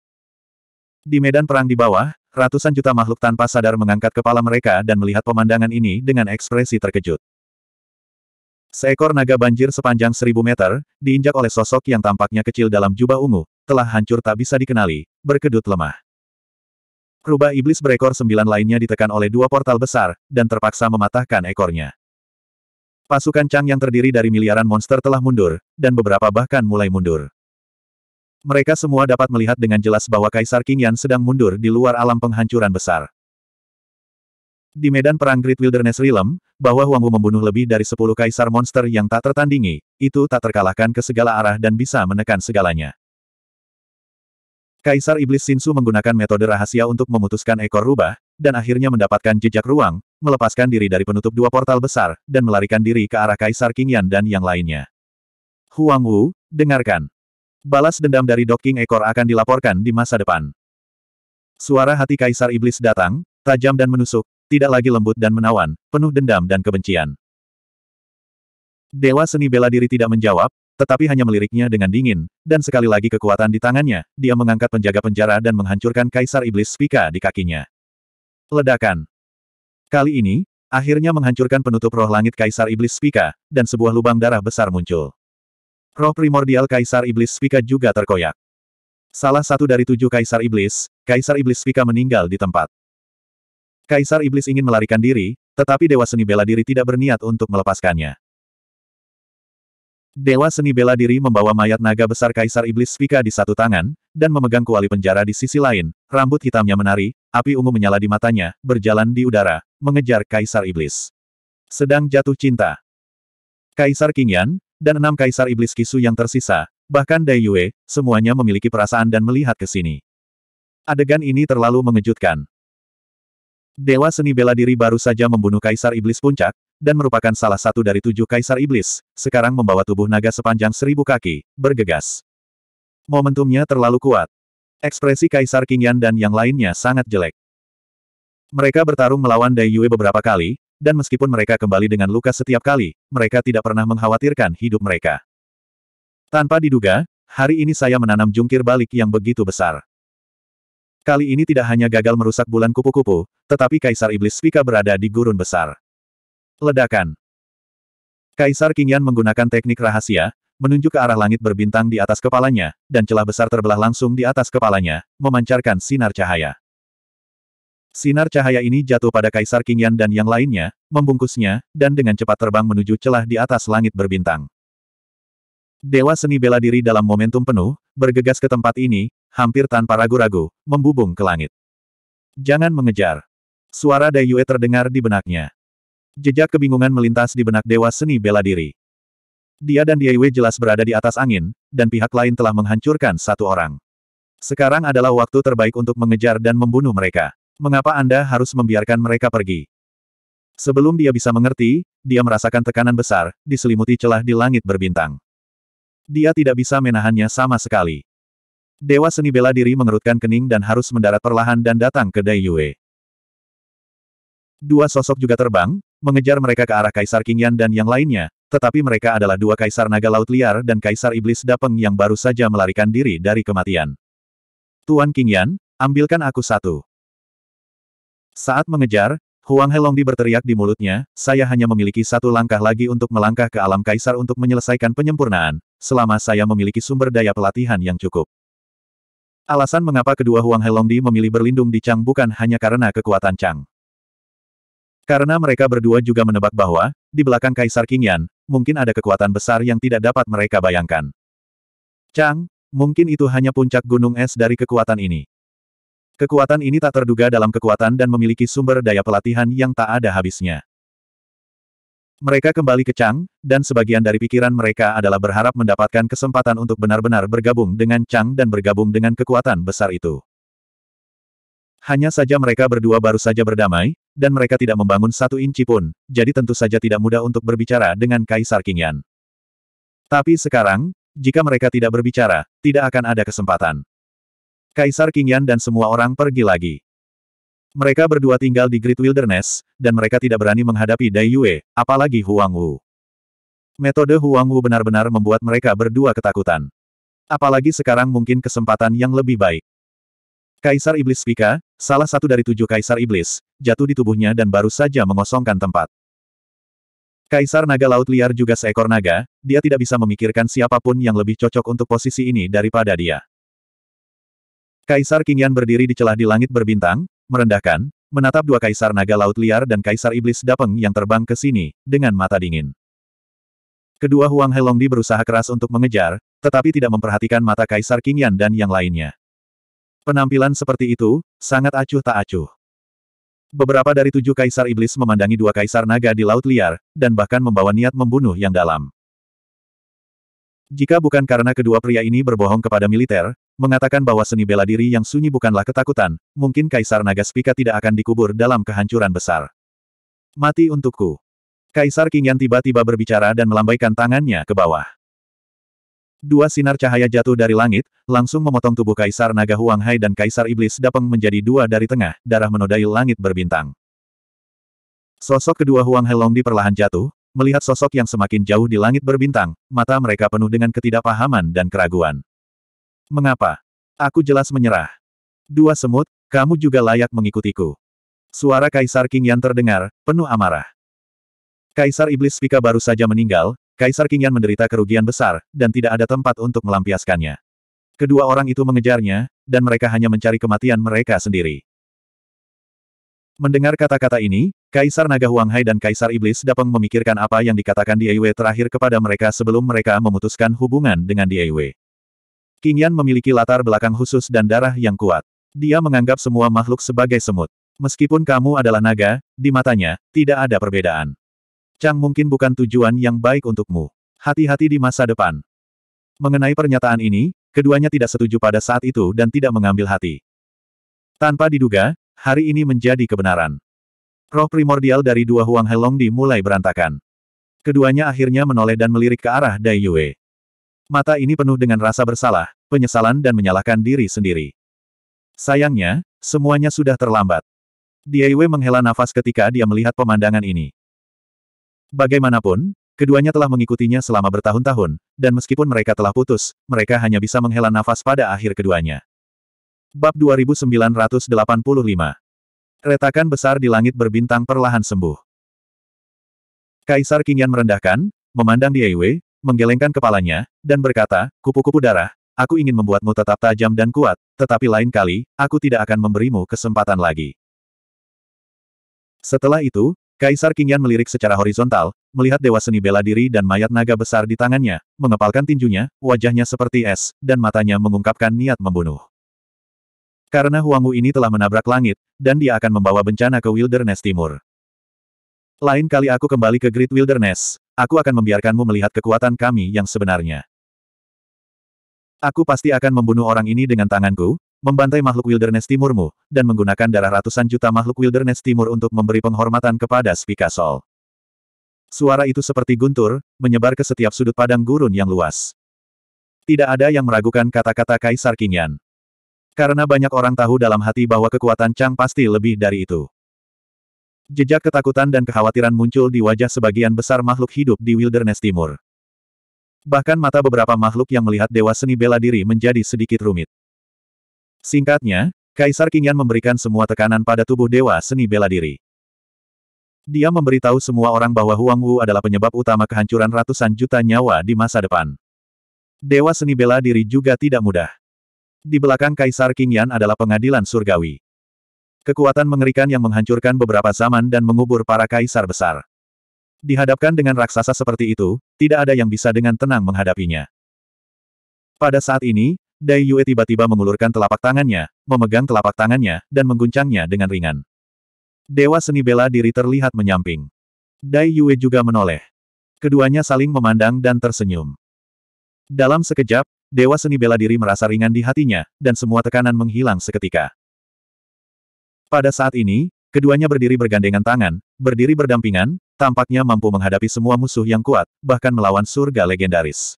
A: Di medan perang di bawah, ratusan juta makhluk tanpa sadar mengangkat kepala mereka dan melihat pemandangan ini dengan ekspresi terkejut. Seekor naga banjir sepanjang seribu meter, diinjak oleh sosok yang tampaknya kecil dalam jubah ungu, telah hancur tak bisa dikenali, berkedut lemah. Rubah iblis berekor sembilan lainnya ditekan oleh dua portal besar, dan terpaksa mematahkan ekornya. Pasukan Chang yang terdiri dari miliaran monster telah mundur, dan beberapa bahkan mulai mundur. Mereka semua dapat melihat dengan jelas bahwa Kaisar King Yan sedang mundur di luar alam penghancuran besar. Di medan perang Great Wilderness Realm, bahwa Huang Wu membunuh lebih dari 10 kaisar monster yang tak tertandingi, itu tak terkalahkan ke segala arah dan bisa menekan segalanya. Kaisar Iblis Sinsu menggunakan metode rahasia untuk memutuskan ekor rubah, dan akhirnya mendapatkan jejak ruang, melepaskan diri dari penutup dua portal besar, dan melarikan diri ke arah Kaisar King Yan dan yang lainnya. Huang Wu, dengarkan. Balas dendam dari Doking Ekor akan dilaporkan di masa depan. Suara hati Kaisar Iblis datang, tajam dan menusuk, tidak lagi lembut dan menawan, penuh dendam dan kebencian. Dewa seni bela diri tidak menjawab, tetapi hanya meliriknya dengan dingin, dan sekali lagi kekuatan di tangannya, dia mengangkat penjaga penjara dan menghancurkan Kaisar Iblis Spika di kakinya. Ledakan. Kali ini, akhirnya menghancurkan penutup roh langit Kaisar Iblis Spika, dan sebuah lubang darah besar muncul. Roh primordial Kaisar Iblis Spika juga terkoyak. Salah satu dari tujuh Kaisar Iblis, Kaisar Iblis Spika meninggal di tempat. Kaisar Iblis ingin melarikan diri, tetapi Dewa Seni Bela Diri tidak berniat untuk melepaskannya. Dewa Seni Bela Diri membawa mayat naga besar Kaisar Iblis Spika di satu tangan, dan memegang kuali penjara di sisi lain, rambut hitamnya menari, api ungu menyala di matanya, berjalan di udara, mengejar Kaisar Iblis. Sedang jatuh cinta. Kaisar King Yan dan enam Kaisar Iblis Kisu yang tersisa, bahkan Dai Yue, semuanya memiliki perasaan dan melihat ke sini. Adegan ini terlalu mengejutkan. Dewa seni bela diri baru saja membunuh Kaisar Iblis Puncak, dan merupakan salah satu dari tujuh Kaisar Iblis, sekarang membawa tubuh naga sepanjang seribu kaki, bergegas. Momentumnya terlalu kuat. Ekspresi Kaisar King Yan dan yang lainnya sangat jelek. Mereka bertarung melawan Dai Yue beberapa kali, dan meskipun mereka kembali dengan luka setiap kali, mereka tidak pernah mengkhawatirkan hidup mereka. Tanpa diduga, hari ini saya menanam jungkir balik yang begitu besar. Kali ini tidak hanya gagal merusak bulan kupu-kupu, tetapi Kaisar Iblis Spika berada di gurun besar. Ledakan Kaisar Kingyan menggunakan teknik rahasia, menunjuk ke arah langit berbintang di atas kepalanya, dan celah besar terbelah langsung di atas kepalanya, memancarkan sinar cahaya. Sinar cahaya ini jatuh pada Kaisar Kingyan dan yang lainnya, membungkusnya, dan dengan cepat terbang menuju celah di atas langit berbintang. Dewa seni bela diri dalam momentum penuh, bergegas ke tempat ini, hampir tanpa ragu-ragu, membubung ke langit. Jangan mengejar. Suara Yue terdengar di benaknya. Jejak kebingungan melintas di benak Dewa Seni Bela Diri. Dia dan Yue jelas berada di atas angin, dan pihak lain telah menghancurkan satu orang. Sekarang adalah waktu terbaik untuk mengejar dan membunuh mereka. Mengapa Anda harus membiarkan mereka pergi? Sebelum dia bisa mengerti, dia merasakan tekanan besar, diselimuti celah di langit berbintang. Dia tidak bisa menahannya sama sekali. Dewa seni bela diri mengerutkan kening dan harus mendarat perlahan dan datang ke Dai Yue. Dua sosok juga terbang, mengejar mereka ke arah Kaisar King Yan dan yang lainnya, tetapi mereka adalah dua Kaisar Naga Laut Liar dan Kaisar Iblis Dapeng yang baru saja melarikan diri dari kematian. Tuan King Yan, ambilkan aku satu. Saat mengejar, Huang Helongdi berteriak di mulutnya, saya hanya memiliki satu langkah lagi untuk melangkah ke alam Kaisar untuk menyelesaikan penyempurnaan, selama saya memiliki sumber daya pelatihan yang cukup. Alasan mengapa kedua Huang Helongdi memilih berlindung di Chang bukan hanya karena kekuatan Chang. Karena mereka berdua juga menebak bahwa, di belakang Kaisar Yan, mungkin ada kekuatan besar yang tidak dapat mereka bayangkan. Chang, mungkin itu hanya puncak gunung es dari kekuatan ini. Kekuatan ini tak terduga dalam kekuatan dan memiliki sumber daya pelatihan yang tak ada habisnya. Mereka kembali ke Chang, dan sebagian dari pikiran mereka adalah berharap mendapatkan kesempatan untuk benar-benar bergabung dengan Chang dan bergabung dengan kekuatan besar itu. Hanya saja mereka berdua baru saja berdamai, dan mereka tidak membangun satu inci pun, jadi tentu saja tidak mudah untuk berbicara dengan Kaisar Kingian. Tapi sekarang, jika mereka tidak berbicara, tidak akan ada kesempatan. Kaisar Kingian dan semua orang pergi lagi. Mereka berdua tinggal di Great Wilderness, dan mereka tidak berani menghadapi Dai Yue, apalagi Huang Wu. Metode Huang Wu benar-benar membuat mereka berdua ketakutan. Apalagi sekarang mungkin kesempatan yang lebih baik. Kaisar Iblis Pika, salah satu dari tujuh Kaisar Iblis, jatuh di tubuhnya dan baru saja mengosongkan tempat. Kaisar Naga Laut Liar juga seekor naga, dia tidak bisa memikirkan siapapun yang lebih cocok untuk posisi ini daripada dia. Kaisar Kingyan berdiri di celah di langit berbintang, Merendahkan, menatap dua kaisar naga laut liar dan kaisar iblis dapeng yang terbang ke sini, dengan mata dingin. Kedua Huang Helongdi berusaha keras untuk mengejar, tetapi tidak memperhatikan mata kaisar King Yan dan yang lainnya. Penampilan seperti itu, sangat acuh tak acuh. Beberapa dari tujuh kaisar iblis memandangi dua kaisar naga di laut liar, dan bahkan membawa niat membunuh yang dalam. Jika bukan karena kedua pria ini berbohong kepada militer, mengatakan bahwa seni bela diri yang sunyi bukanlah ketakutan, mungkin Kaisar Naga Spika tidak akan dikubur dalam kehancuran besar. Mati untukku. Kaisar Kingyan tiba-tiba berbicara dan melambaikan tangannya ke bawah. Dua sinar cahaya jatuh dari langit, langsung memotong tubuh Kaisar Naga Huang Hai dan Kaisar Iblis Dapeng menjadi dua dari tengah, darah menodai langit berbintang. Sosok kedua Huang Hai Long perlahan jatuh, melihat sosok yang semakin jauh di langit berbintang, mata mereka penuh dengan ketidakpahaman dan keraguan. Mengapa? Aku jelas menyerah. Dua semut, kamu juga layak mengikutiku. Suara Kaisar King Yan terdengar, penuh amarah. Kaisar Iblis Pika baru saja meninggal, Kaisar King Yan menderita kerugian besar, dan tidak ada tempat untuk melampiaskannya. Kedua orang itu mengejarnya, dan mereka hanya mencari kematian mereka sendiri. Mendengar kata-kata ini, Kaisar Naga Huanghai dan Kaisar Iblis Dapeng memikirkan apa yang dikatakan Diewe terakhir kepada mereka sebelum mereka memutuskan hubungan dengan Diewe. King Yan memiliki latar belakang khusus dan darah yang kuat. Dia menganggap semua makhluk sebagai semut. Meskipun kamu adalah naga, di matanya, tidak ada perbedaan. Chang mungkin bukan tujuan yang baik untukmu. Hati-hati di masa depan. Mengenai pernyataan ini, keduanya tidak setuju pada saat itu dan tidak mengambil hati. Tanpa diduga, hari ini menjadi kebenaran. Roh primordial dari dua Huang Helong Di mulai berantakan. Keduanya akhirnya menoleh dan melirik ke arah Dai Yue. Mata ini penuh dengan rasa bersalah, penyesalan dan menyalahkan diri sendiri. Sayangnya, semuanya sudah terlambat. Diewe menghela nafas ketika dia melihat pemandangan ini. Bagaimanapun, keduanya telah mengikutinya selama bertahun-tahun, dan meskipun mereka telah putus, mereka hanya bisa menghela nafas pada akhir keduanya. Bab 2985 Retakan besar di langit berbintang perlahan sembuh. Kaisar Qingyan merendahkan, memandang Diewe, menggelengkan kepalanya, dan berkata, kupu-kupu darah, aku ingin membuatmu tetap tajam dan kuat, tetapi lain kali, aku tidak akan memberimu kesempatan lagi. Setelah itu, Kaisar Kingyan melirik secara horizontal, melihat dewa seni bela diri dan mayat naga besar di tangannya, mengepalkan tinjunya, wajahnya seperti es, dan matanya mengungkapkan niat membunuh. Karena Huangwu ini telah menabrak langit, dan dia akan membawa bencana ke Wilderness Timur. Lain kali aku kembali ke Great Wilderness, Aku akan membiarkanmu melihat kekuatan kami yang sebenarnya. Aku pasti akan membunuh orang ini dengan tanganku, membantai makhluk wilderness timurmu, dan menggunakan darah ratusan juta makhluk wilderness timur untuk memberi penghormatan kepada Spikasol. Suara itu seperti guntur, menyebar ke setiap sudut padang gurun yang luas. Tidak ada yang meragukan kata-kata Kaisar Kingyan. Karena banyak orang tahu dalam hati bahwa kekuatan Chang pasti lebih dari itu. Jejak ketakutan dan kekhawatiran muncul di wajah sebagian besar makhluk hidup di Wilderness Timur. Bahkan mata beberapa makhluk yang melihat Dewa Seni Bela Diri menjadi sedikit rumit. Singkatnya, Kaisar Qingyan memberikan semua tekanan pada tubuh Dewa Seni Bela Diri. Dia memberitahu semua orang bahwa Huang Wu adalah penyebab utama kehancuran ratusan juta nyawa di masa depan. Dewa Seni Bela Diri juga tidak mudah. Di belakang Kaisar Qingyan adalah pengadilan surgawi. Kekuatan mengerikan yang menghancurkan beberapa zaman dan mengubur para kaisar besar. Dihadapkan dengan raksasa seperti itu, tidak ada yang bisa dengan tenang menghadapinya. Pada saat ini, Dai Yue tiba-tiba mengulurkan telapak tangannya, memegang telapak tangannya, dan mengguncangnya dengan ringan. Dewa seni bela diri terlihat menyamping. Dai Yue juga menoleh. Keduanya saling memandang dan tersenyum. Dalam sekejap, Dewa seni bela diri merasa ringan di hatinya, dan semua tekanan menghilang seketika. Pada saat ini, keduanya berdiri bergandengan tangan, berdiri berdampingan, tampaknya mampu menghadapi semua musuh yang kuat, bahkan melawan surga legendaris.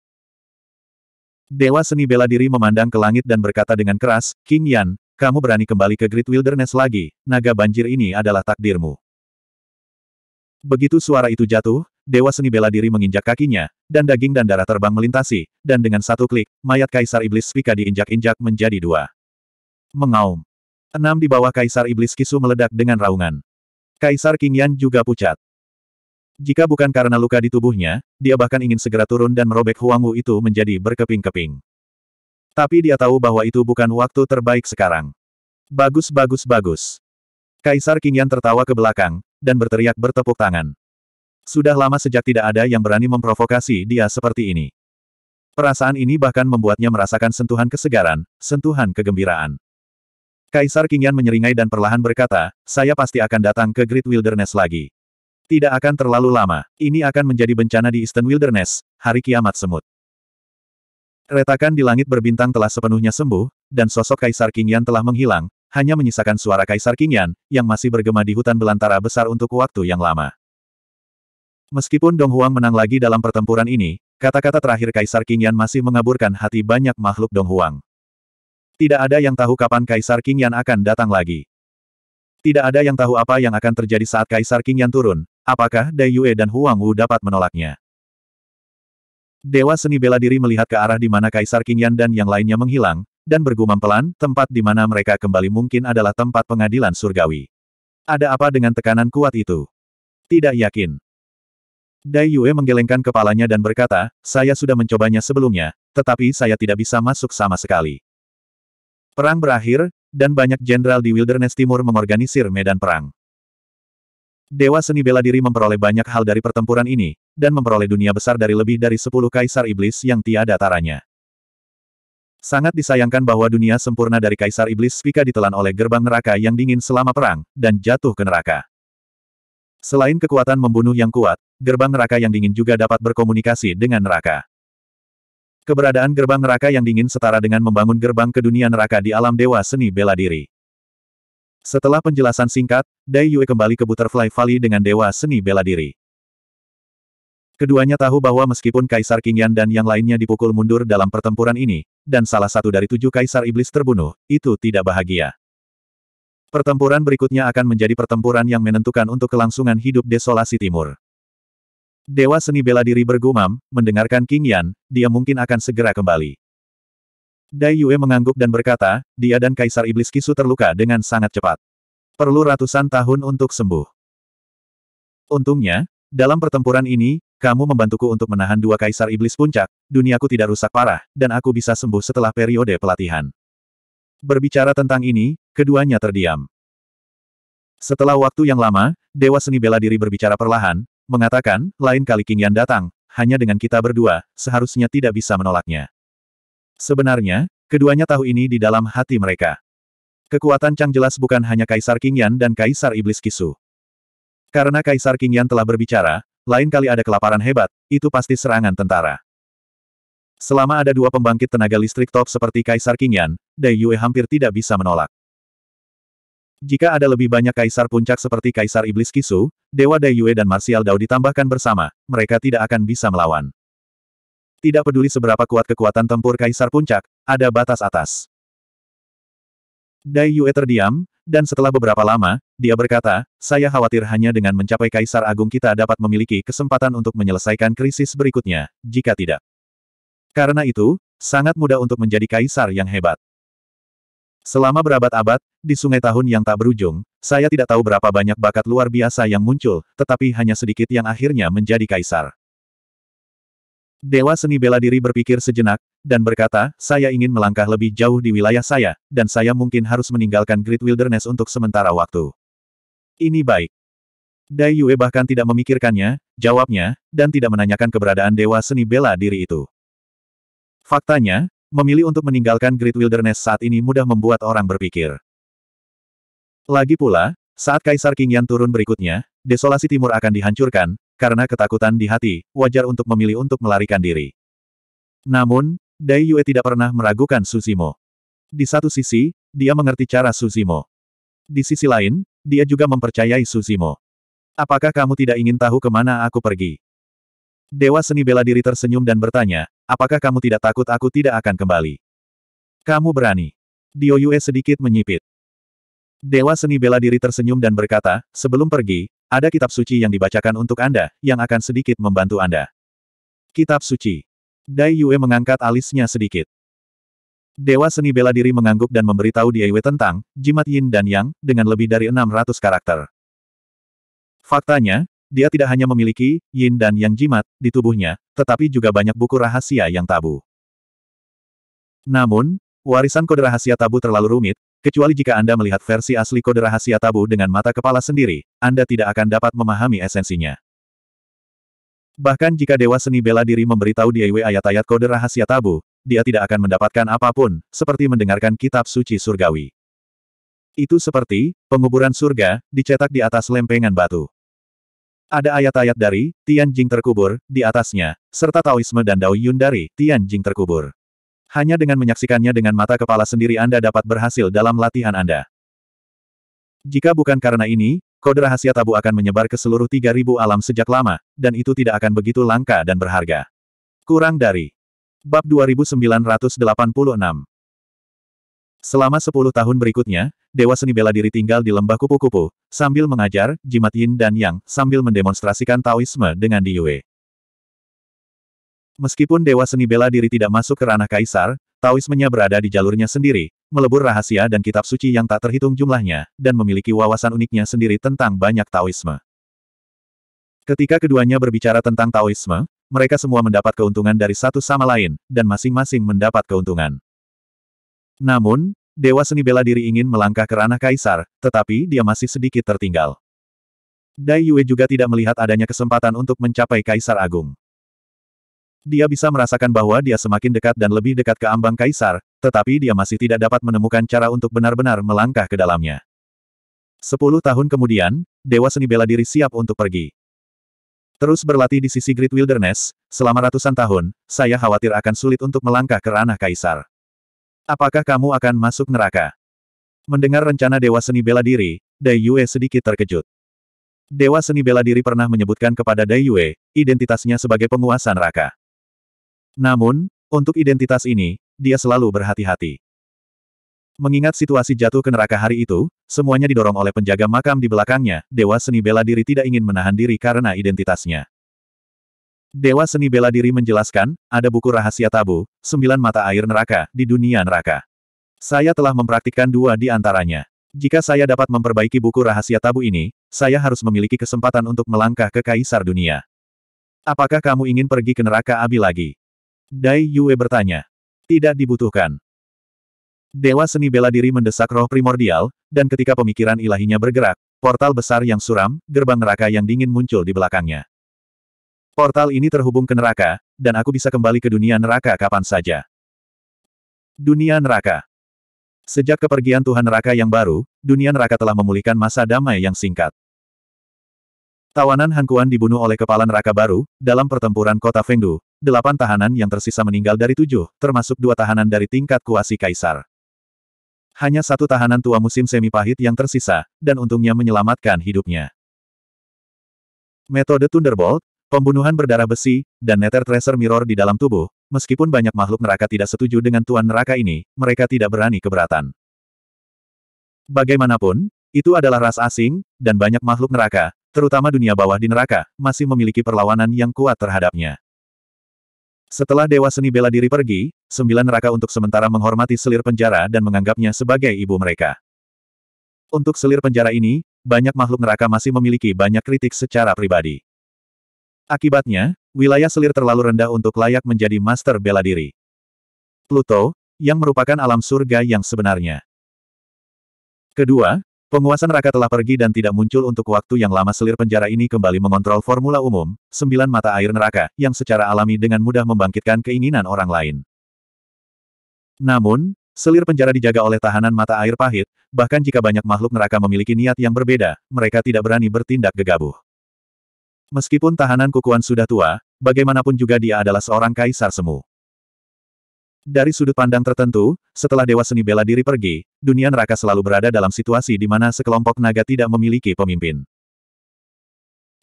A: Dewa seni bela diri memandang ke langit dan berkata dengan keras, King Yan, kamu berani kembali ke Great Wilderness lagi, naga banjir ini adalah takdirmu. Begitu suara itu jatuh, Dewa Seni Bela Diri menginjak kakinya, dan daging dan darah terbang melintasi, dan dengan satu klik, mayat Kaisar Iblis Spika diinjak-injak menjadi dua. Mengaum. Enam di bawah Kaisar Iblis Kisu meledak dengan raungan. Kaisar King Yan juga pucat. Jika bukan karena luka di tubuhnya, dia bahkan ingin segera turun dan merobek Huangwu itu menjadi berkeping-keping. Tapi dia tahu bahwa itu bukan waktu terbaik sekarang. Bagus bagus bagus. Kaisar King Yan tertawa ke belakang, dan berteriak bertepuk tangan. Sudah lama sejak tidak ada yang berani memprovokasi dia seperti ini. Perasaan ini bahkan membuatnya merasakan sentuhan kesegaran, sentuhan kegembiraan. Kaisar Qingyan menyeringai dan perlahan berkata, saya pasti akan datang ke Great Wilderness lagi. Tidak akan terlalu lama, ini akan menjadi bencana di Eastern Wilderness, hari kiamat semut. Retakan di langit berbintang telah sepenuhnya sembuh, dan sosok Kaisar Qingyan telah menghilang, hanya menyisakan suara Kaisar Qingyan, yang masih bergema di hutan belantara besar untuk waktu yang lama. Meskipun Dong Huang menang lagi dalam pertempuran ini, kata-kata terakhir Kaisar Qingyan masih mengaburkan hati banyak makhluk Dong Huang. Tidak ada yang tahu kapan Kaisar King Yan akan datang lagi. Tidak ada yang tahu apa yang akan terjadi saat Kaisar King Yan turun, apakah Dai Yue dan Huang Wu dapat menolaknya. Dewa seni bela diri melihat ke arah di mana Kaisar King Yan dan yang lainnya menghilang, dan bergumam pelan, tempat di mana mereka kembali mungkin adalah tempat pengadilan surgawi. Ada apa dengan tekanan kuat itu? Tidak yakin. Dai Yue menggelengkan kepalanya dan berkata, saya sudah mencobanya sebelumnya, tetapi saya tidak bisa masuk sama sekali. Perang berakhir, dan banyak jenderal di Wilderness Timur mengorganisir medan perang. Dewa seni bela diri memperoleh banyak hal dari pertempuran ini, dan memperoleh dunia besar dari lebih dari 10 kaisar iblis yang tiada taranya. Sangat disayangkan bahwa dunia sempurna dari Kaisar Iblis Spika ditelan oleh gerbang neraka yang dingin selama perang, dan jatuh ke neraka. Selain kekuatan membunuh yang kuat, gerbang neraka yang dingin juga dapat berkomunikasi dengan neraka. Keberadaan gerbang neraka yang dingin setara dengan membangun gerbang ke dunia neraka di alam dewa seni bela diri. Setelah penjelasan singkat, Dai Yue kembali ke Butterfly Valley dengan dewa seni bela diri. Keduanya tahu bahwa meskipun Kaisar Qingyan dan yang lainnya dipukul mundur dalam pertempuran ini, dan salah satu dari tujuh Kaisar Iblis terbunuh, itu tidak bahagia. Pertempuran berikutnya akan menjadi pertempuran yang menentukan untuk kelangsungan hidup desolasi timur. Dewa seni bela diri bergumam, mendengarkan King Yan, dia mungkin akan segera kembali. Dai Yue mengangguk dan berkata, dia dan Kaisar Iblis Kisu terluka dengan sangat cepat. Perlu ratusan tahun untuk sembuh. Untungnya, dalam pertempuran ini, kamu membantuku untuk menahan dua Kaisar Iblis Puncak, duniaku tidak rusak parah, dan aku bisa sembuh setelah periode pelatihan. Berbicara tentang ini, keduanya terdiam. Setelah waktu yang lama, Dewa Seni Bela Diri berbicara perlahan, mengatakan, lain kali King Yan datang, hanya dengan kita berdua, seharusnya tidak bisa menolaknya. Sebenarnya, keduanya tahu ini di dalam hati mereka. Kekuatan Chang jelas bukan hanya Kaisar King Yan dan Kaisar Iblis Kisu. Karena Kaisar King Yan telah berbicara, lain kali ada kelaparan hebat, itu pasti serangan tentara. Selama ada dua pembangkit tenaga listrik top seperti Kaisar King Yan, Dai Yue hampir tidak bisa menolak. Jika ada lebih banyak kaisar puncak seperti kaisar iblis Kisu, Dewa Daiyue dan Martial Dao ditambahkan bersama, mereka tidak akan bisa melawan. Tidak peduli seberapa kuat kekuatan tempur kaisar puncak, ada batas atas. Dai Yue terdiam, dan setelah beberapa lama, dia berkata, saya khawatir hanya dengan mencapai kaisar agung kita dapat memiliki kesempatan untuk menyelesaikan krisis berikutnya, jika tidak. Karena itu, sangat mudah untuk menjadi kaisar yang hebat. Selama berabad-abad, di sungai tahun yang tak berujung, saya tidak tahu berapa banyak bakat luar biasa yang muncul, tetapi hanya sedikit yang akhirnya menjadi kaisar. Dewa seni bela diri berpikir sejenak, dan berkata, saya ingin melangkah lebih jauh di wilayah saya, dan saya mungkin harus meninggalkan Great Wilderness untuk sementara waktu. Ini baik. Dai Yue bahkan tidak memikirkannya, jawabnya, dan tidak menanyakan keberadaan Dewa Seni Bela Diri itu. Faktanya, memilih untuk meninggalkan Great Wilderness saat ini mudah membuat orang berpikir. Lagi pula, saat Kaisar King Yan turun berikutnya, desolasi timur akan dihancurkan, karena ketakutan di hati, wajar untuk memilih untuk melarikan diri. Namun, Dai Yue tidak pernah meragukan Suzimo. Di satu sisi, dia mengerti cara Suzimo. Di sisi lain, dia juga mempercayai Suzimo. Apakah kamu tidak ingin tahu kemana aku pergi? Dewa seni bela diri tersenyum dan bertanya, Apakah kamu tidak takut aku tidak akan kembali? Kamu berani. Dio Yue sedikit menyipit. Dewa seni bela diri tersenyum dan berkata, sebelum pergi, ada kitab suci yang dibacakan untuk Anda, yang akan sedikit membantu Anda. Kitab suci. Dai Yue mengangkat alisnya sedikit. Dewa seni bela diri mengangguk dan memberitahu Yue tentang jimat Yin dan Yang dengan lebih dari 600 karakter. Faktanya, dia tidak hanya memiliki yin dan yang jimat di tubuhnya, tetapi juga banyak buku rahasia yang tabu. Namun, warisan kode rahasia tabu terlalu rumit, kecuali jika Anda melihat versi asli kode rahasia tabu dengan mata kepala sendiri, Anda tidak akan dapat memahami esensinya. Bahkan jika Dewa Seni Bela Diri memberitahu Diawe ayat-ayat kode rahasia tabu, dia tidak akan mendapatkan apapun, seperti mendengarkan kitab suci surgawi. Itu seperti, penguburan surga, dicetak di atas lempengan batu. Ada ayat-ayat dari Tian Jing terkubur di atasnya, serta Taoisme dan Dao Yun dari Tian Jing terkubur. Hanya dengan menyaksikannya dengan mata kepala sendiri Anda dapat berhasil dalam latihan Anda. Jika bukan karena ini, kode rahasia tabu akan menyebar ke seluruh 3000 alam sejak lama, dan itu tidak akan begitu langka dan berharga. Kurang dari Bab 2986 Selama sepuluh tahun berikutnya, Dewa Seni Bela Diri tinggal di lembah kupu-kupu, sambil mengajar, jimat yin dan yang, sambil mendemonstrasikan Taoisme dengan Yue. Meskipun Dewa Seni Bela Diri tidak masuk ke ranah kaisar, Taoismenya berada di jalurnya sendiri, melebur rahasia dan kitab suci yang tak terhitung jumlahnya, dan memiliki wawasan uniknya sendiri tentang banyak Taoisme. Ketika keduanya berbicara tentang Taoisme, mereka semua mendapat keuntungan dari satu sama lain, dan masing-masing mendapat keuntungan. Namun, Dewa Seni Bela Diri ingin melangkah ke ranah Kaisar, tetapi dia masih sedikit tertinggal. Dai Yue juga tidak melihat adanya kesempatan untuk mencapai Kaisar Agung. Dia bisa merasakan bahwa dia semakin dekat dan lebih dekat ke ambang Kaisar, tetapi dia masih tidak dapat menemukan cara untuk benar-benar melangkah ke dalamnya. Sepuluh tahun kemudian, Dewa Seni Bela Diri siap untuk pergi. Terus berlatih di sisi Great Wilderness, selama ratusan tahun, saya khawatir akan sulit untuk melangkah ke ranah Kaisar. Apakah kamu akan masuk neraka? Mendengar rencana Dewa Seni Bela Diri, Dai Yue sedikit terkejut. Dewa Seni Bela Diri pernah menyebutkan kepada Dai Yue, identitasnya sebagai penguasa neraka. Namun, untuk identitas ini, dia selalu berhati-hati. Mengingat situasi jatuh ke neraka hari itu, semuanya didorong oleh penjaga makam di belakangnya, Dewa Seni Bela Diri tidak ingin menahan diri karena identitasnya. Dewa Seni Bela Diri menjelaskan, ada buku rahasia tabu, sembilan mata air neraka, di dunia neraka. Saya telah mempraktikkan dua di antaranya. Jika saya dapat memperbaiki buku rahasia tabu ini, saya harus memiliki kesempatan untuk melangkah ke kaisar dunia. Apakah kamu ingin pergi ke neraka Abi lagi? Dai Yue bertanya. Tidak dibutuhkan. Dewa Seni Bela Diri mendesak roh primordial, dan ketika pemikiran ilahinya bergerak, portal besar yang suram, gerbang neraka yang dingin muncul di belakangnya. Portal ini terhubung ke neraka, dan aku bisa kembali ke dunia neraka kapan saja. Dunia neraka. Sejak kepergian Tuhan neraka yang baru, dunia neraka telah memulihkan masa damai yang singkat. Tawanan Hankuan dibunuh oleh kepala neraka baru, dalam pertempuran kota Fengdu, delapan tahanan yang tersisa meninggal dari tujuh, termasuk dua tahanan dari tingkat kuasi kaisar. Hanya satu tahanan tua musim semi pahit yang tersisa, dan untungnya menyelamatkan hidupnya. Metode Thunderbolt, Pembunuhan berdarah besi, dan Nether tracer Mirror di dalam tubuh, meskipun banyak makhluk neraka tidak setuju dengan Tuan Neraka ini, mereka tidak berani keberatan. Bagaimanapun, itu adalah ras asing, dan banyak makhluk neraka, terutama dunia bawah di neraka, masih memiliki perlawanan yang kuat terhadapnya. Setelah Dewa Seni Bela Diri pergi, sembilan neraka untuk sementara menghormati selir penjara dan menganggapnya sebagai ibu mereka. Untuk selir penjara ini, banyak makhluk neraka masih memiliki banyak kritik secara pribadi. Akibatnya, wilayah selir terlalu rendah untuk layak menjadi master bela diri. Pluto, yang merupakan alam surga yang sebenarnya. Kedua, penguasa neraka telah pergi dan tidak muncul untuk waktu yang lama selir penjara ini kembali mengontrol formula umum, sembilan mata air neraka, yang secara alami dengan mudah membangkitkan keinginan orang lain. Namun, selir penjara dijaga oleh tahanan mata air pahit, bahkan jika banyak makhluk neraka memiliki niat yang berbeda, mereka tidak berani bertindak gegabah. Meskipun tahanan kukuan sudah tua, bagaimanapun juga dia adalah seorang kaisar semu. Dari sudut pandang tertentu, setelah Dewa Seni Bela Diri pergi, dunia neraka selalu berada dalam situasi di mana sekelompok naga tidak memiliki pemimpin.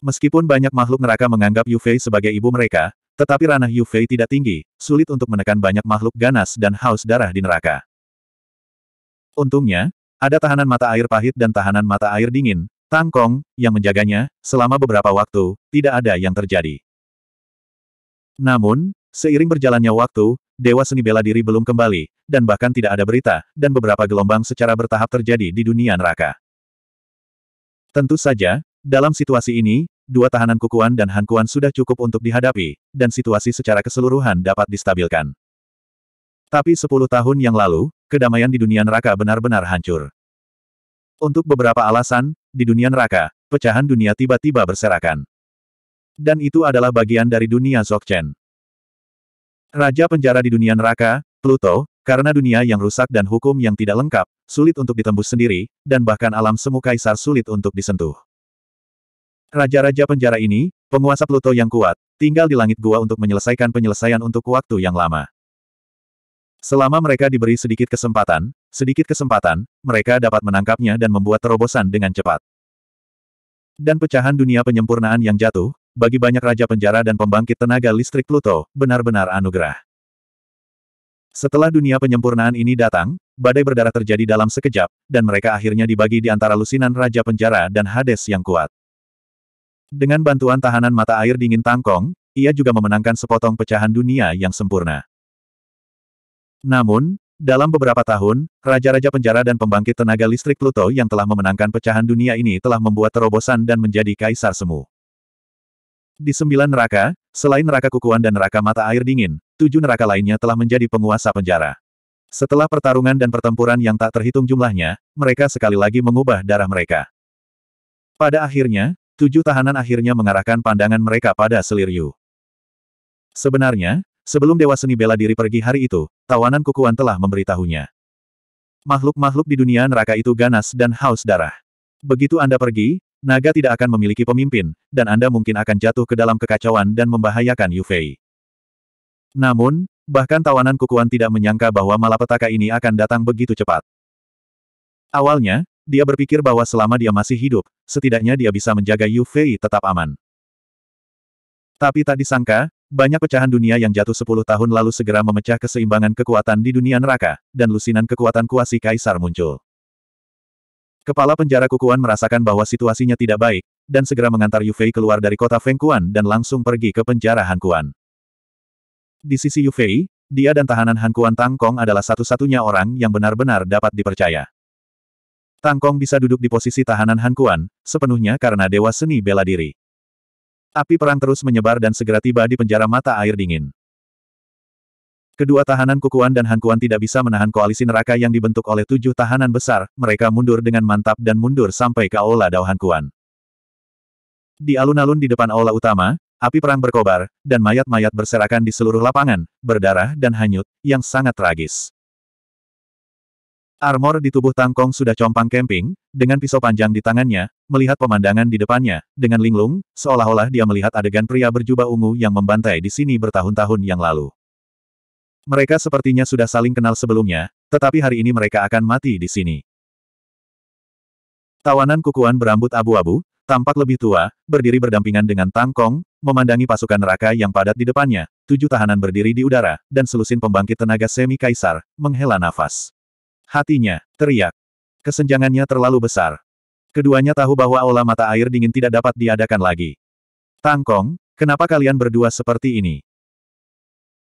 A: Meskipun banyak makhluk neraka menganggap Yufei sebagai ibu mereka, tetapi ranah Yufei tidak tinggi, sulit untuk menekan banyak makhluk ganas dan haus darah di neraka. Untungnya, ada tahanan mata air pahit dan tahanan mata air dingin, Tang Kong, yang menjaganya, selama beberapa waktu, tidak ada yang terjadi. Namun, seiring berjalannya waktu, Dewa Seni Bela Diri belum kembali, dan bahkan tidak ada berita, dan beberapa gelombang secara bertahap terjadi di dunia neraka. Tentu saja, dalam situasi ini, dua tahanan Kukuan dan Hankuan sudah cukup untuk dihadapi, dan situasi secara keseluruhan dapat distabilkan. Tapi sepuluh tahun yang lalu, kedamaian di dunia neraka benar-benar hancur. Untuk beberapa alasan, di dunia neraka, pecahan dunia tiba-tiba berserakan. Dan itu adalah bagian dari dunia Zogchen. Raja penjara di dunia neraka, Pluto, karena dunia yang rusak dan hukum yang tidak lengkap, sulit untuk ditembus sendiri, dan bahkan alam semu kaisar sulit untuk disentuh. Raja-raja penjara ini, penguasa Pluto yang kuat, tinggal di langit gua untuk menyelesaikan penyelesaian untuk waktu yang lama. Selama mereka diberi sedikit kesempatan, sedikit kesempatan, mereka dapat menangkapnya dan membuat terobosan dengan cepat. Dan pecahan dunia penyempurnaan yang jatuh, bagi banyak raja penjara dan pembangkit tenaga listrik Pluto, benar-benar anugerah. Setelah dunia penyempurnaan ini datang, badai berdarah terjadi dalam sekejap, dan mereka akhirnya dibagi di antara lusinan raja penjara dan Hades yang kuat. Dengan bantuan tahanan mata air dingin Tangkong, ia juga memenangkan sepotong pecahan dunia yang sempurna. Namun, dalam beberapa tahun, raja-raja penjara dan pembangkit tenaga listrik Pluto yang telah memenangkan pecahan dunia ini telah membuat terobosan dan menjadi kaisar semu. Di sembilan neraka, selain neraka kukuan dan neraka mata air dingin, tujuh neraka lainnya telah menjadi penguasa penjara. Setelah pertarungan dan pertempuran yang tak terhitung jumlahnya, mereka sekali lagi mengubah darah mereka. Pada akhirnya, tujuh tahanan akhirnya mengarahkan pandangan mereka pada Selir Yu. Sebenarnya, Sebelum Dewa Seni Bela Diri pergi hari itu, tawanan kukuan telah memberitahunya. Makhluk-makhluk di dunia neraka itu ganas dan haus darah. Begitu Anda pergi, naga tidak akan memiliki pemimpin, dan Anda mungkin akan jatuh ke dalam kekacauan dan membahayakan Yufei. Namun, bahkan tawanan kukuan tidak menyangka bahwa malapetaka ini akan datang begitu cepat. Awalnya, dia berpikir bahwa selama dia masih hidup, setidaknya dia bisa menjaga Yufei tetap aman. Tapi tak disangka, banyak pecahan dunia yang jatuh sepuluh tahun lalu segera memecah keseimbangan kekuatan di dunia neraka, dan lusinan kekuatan kuasi kaisar muncul. Kepala penjara Kukuan merasakan bahwa situasinya tidak baik, dan segera mengantar Yufei keluar dari kota Fengkuan dan langsung pergi ke penjara Hankuan. Di sisi Yufei, dia dan tahanan Hankuan Tangkong adalah satu-satunya orang yang benar-benar dapat dipercaya. Tangkong bisa duduk di posisi tahanan Hankuan, sepenuhnya karena Dewa Seni Bela Diri. Api perang terus menyebar dan segera tiba di penjara mata air dingin. Kedua tahanan Kukuan dan Hankuan tidak bisa menahan koalisi neraka yang dibentuk oleh tujuh tahanan besar, mereka mundur dengan mantap dan mundur sampai ke Aula Dao Hankuan. Di alun-alun di depan Aula Utama, api perang berkobar, dan mayat-mayat berserakan di seluruh lapangan, berdarah dan hanyut, yang sangat tragis. Armor di tubuh Tangkong sudah compang camping, dengan pisau panjang di tangannya, melihat pemandangan di depannya, dengan linglung, seolah-olah dia melihat adegan pria berjubah ungu yang membantai di sini bertahun-tahun yang lalu. Mereka sepertinya sudah saling kenal sebelumnya, tetapi hari ini mereka akan mati di sini. Tawanan kukuan berambut abu-abu, tampak lebih tua, berdiri berdampingan dengan Tangkong, memandangi pasukan neraka yang padat di depannya, tujuh tahanan berdiri di udara, dan selusin pembangkit tenaga semi kaisar, menghela nafas. Hatinya, teriak. Kesenjangannya terlalu besar. Keduanya tahu bahwa aula mata air dingin tidak dapat diadakan lagi. Tangkong, kenapa kalian berdua seperti ini?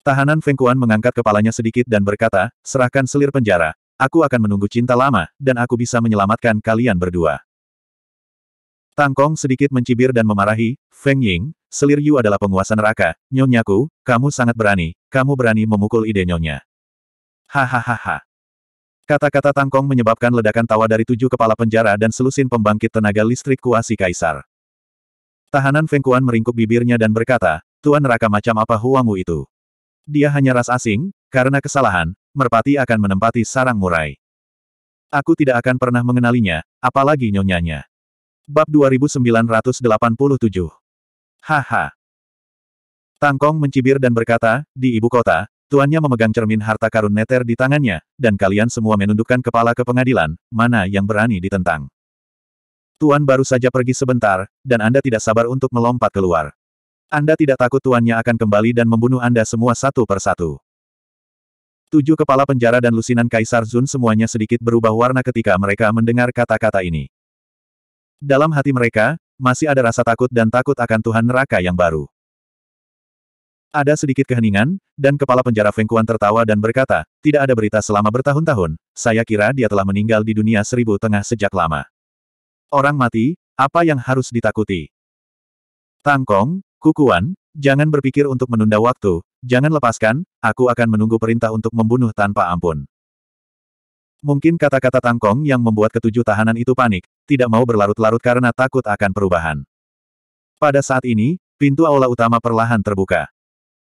A: Tahanan Feng Kuan mengangkat kepalanya sedikit dan berkata, serahkan selir penjara, aku akan menunggu cinta lama, dan aku bisa menyelamatkan kalian berdua. Tangkong sedikit mencibir dan memarahi, Feng Ying, selir Yu adalah penguasa neraka, nyonyaku, kamu sangat berani, kamu berani memukul ide nyonya. Hahaha. Kata-kata Tangkong menyebabkan ledakan tawa dari tujuh kepala penjara dan selusin pembangkit tenaga listrik kuasi kaisar. Tahanan Feng Kuan meringkuk bibirnya dan berkata, Tuan Raka macam apa Huangwu itu? Dia hanya ras asing, karena kesalahan, merpati akan menempati sarang murai. Aku tidak akan pernah mengenalinya, apalagi nyonyanya. Bab 2987 Haha. Tangkong mencibir dan berkata, di ibu kota, Tuannya memegang cermin harta karun neter di tangannya, dan kalian semua menundukkan kepala ke pengadilan, mana yang berani ditentang. Tuan baru saja pergi sebentar, dan Anda tidak sabar untuk melompat keluar. Anda tidak takut tuannya akan kembali dan membunuh Anda semua satu per satu. Tujuh kepala penjara dan lusinan Kaisar Zun semuanya sedikit berubah warna ketika mereka mendengar kata-kata ini. Dalam hati mereka, masih ada rasa takut dan takut akan Tuhan neraka yang baru. Ada sedikit keheningan, dan kepala penjara Feng Kuan tertawa dan berkata, tidak ada berita selama bertahun-tahun, saya kira dia telah meninggal di dunia seribu tengah sejak lama. Orang mati, apa yang harus ditakuti? Tangkong, Kukuan, jangan berpikir untuk menunda waktu, jangan lepaskan, aku akan menunggu perintah untuk membunuh tanpa ampun. Mungkin kata-kata Tangkong yang membuat ketujuh tahanan itu panik, tidak mau berlarut-larut karena takut akan perubahan. Pada saat ini, pintu aula utama perlahan terbuka.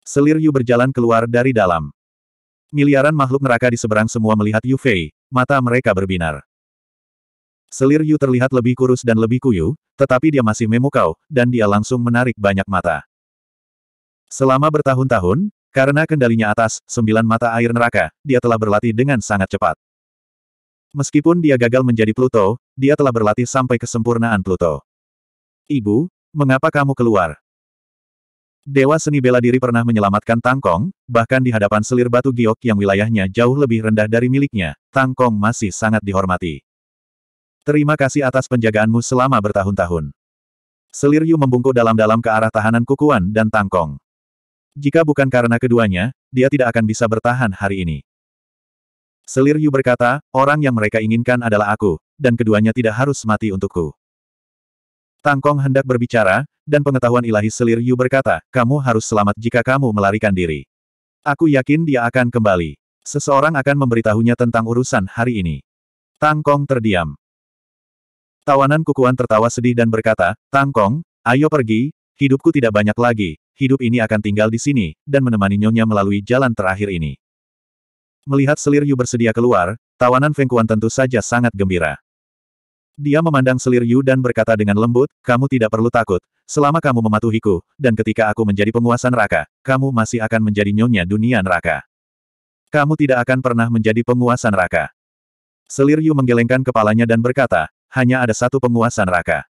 A: Selir Yu berjalan keluar dari dalam. Miliaran makhluk neraka di seberang semua melihat Yu Fei, mata mereka berbinar. Selir Yu terlihat lebih kurus dan lebih kuyu, tetapi dia masih memukau, dan dia langsung menarik banyak mata. Selama bertahun-tahun, karena kendalinya atas, sembilan mata air neraka, dia telah berlatih dengan sangat cepat. Meskipun dia gagal menjadi Pluto, dia telah berlatih sampai kesempurnaan Pluto. Ibu, mengapa kamu keluar? Dewa seni bela diri pernah menyelamatkan Tangkong, bahkan di hadapan selir batu giok yang wilayahnya jauh lebih rendah dari miliknya, Tangkong masih sangat dihormati. Terima kasih atas penjagaanmu selama bertahun-tahun. Selir Yu membungkuk dalam-dalam ke arah tahanan Kukuan dan Tangkong. Jika bukan karena keduanya, dia tidak akan bisa bertahan hari ini. Selir Yu berkata, orang yang mereka inginkan adalah aku, dan keduanya tidak harus mati untukku. Tangkong hendak berbicara, dan pengetahuan ilahi selir Yu berkata, kamu harus selamat jika kamu melarikan diri. Aku yakin dia akan kembali. Seseorang akan memberitahunya tentang urusan hari ini. Tang Kong terdiam. Tawanan kukuan tertawa sedih dan berkata, Tang Kong, ayo pergi, hidupku tidak banyak lagi, hidup ini akan tinggal di sini, dan menemani nyonya melalui jalan terakhir ini. Melihat selir Yu bersedia keluar, tawanan Feng Kuan tentu saja sangat gembira. Dia memandang Selir Yu dan berkata dengan lembut, kamu tidak perlu takut, Selama kamu mematuhiku, dan ketika aku menjadi penguasa neraka, kamu masih akan menjadi nyonya dunia neraka. Kamu tidak akan pernah menjadi penguasa neraka. Selir Yu menggelengkan kepalanya dan berkata, hanya ada satu penguasa neraka.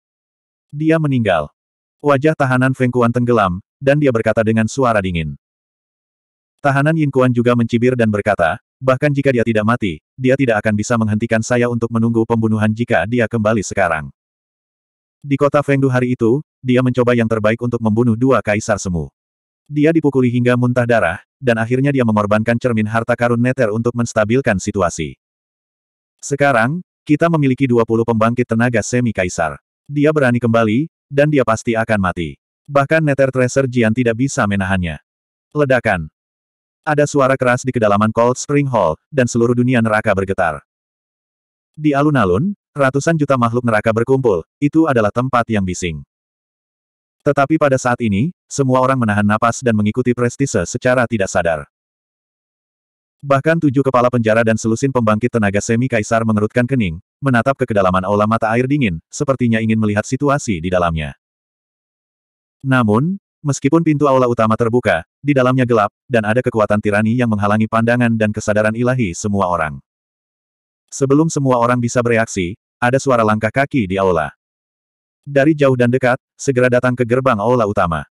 A: Dia meninggal. Wajah tahanan Feng Kuan tenggelam, dan dia berkata dengan suara dingin. Tahanan Yin Kuan juga mencibir dan berkata, bahkan jika dia tidak mati, dia tidak akan bisa menghentikan saya untuk menunggu pembunuhan jika dia kembali sekarang. Di kota Fengdu hari itu, dia mencoba yang terbaik untuk membunuh dua kaisar semu. Dia dipukuli hingga muntah darah, dan akhirnya dia mengorbankan cermin harta karun Neter untuk menstabilkan situasi. Sekarang, kita memiliki 20 pembangkit tenaga semi kaisar. Dia berani kembali, dan dia pasti akan mati. Bahkan Nether Tracer Jian tidak bisa menahannya. Ledakan. Ada suara keras di kedalaman Cold Spring Hall, dan seluruh dunia neraka bergetar. Di alun-alun, ratusan juta makhluk neraka berkumpul, itu adalah tempat yang bising. Tetapi pada saat ini, semua orang menahan napas dan mengikuti prestise secara tidak sadar. Bahkan tujuh kepala penjara dan selusin pembangkit tenaga semi kaisar mengerutkan kening, menatap ke kedalaman aula mata air dingin, sepertinya ingin melihat situasi di dalamnya. Namun, meskipun pintu aula utama terbuka, di dalamnya gelap, dan ada kekuatan tirani yang menghalangi pandangan dan kesadaran ilahi semua orang. Sebelum semua orang bisa bereaksi, ada suara langkah kaki di aula. Dari jauh dan dekat, segera datang ke gerbang aula utama.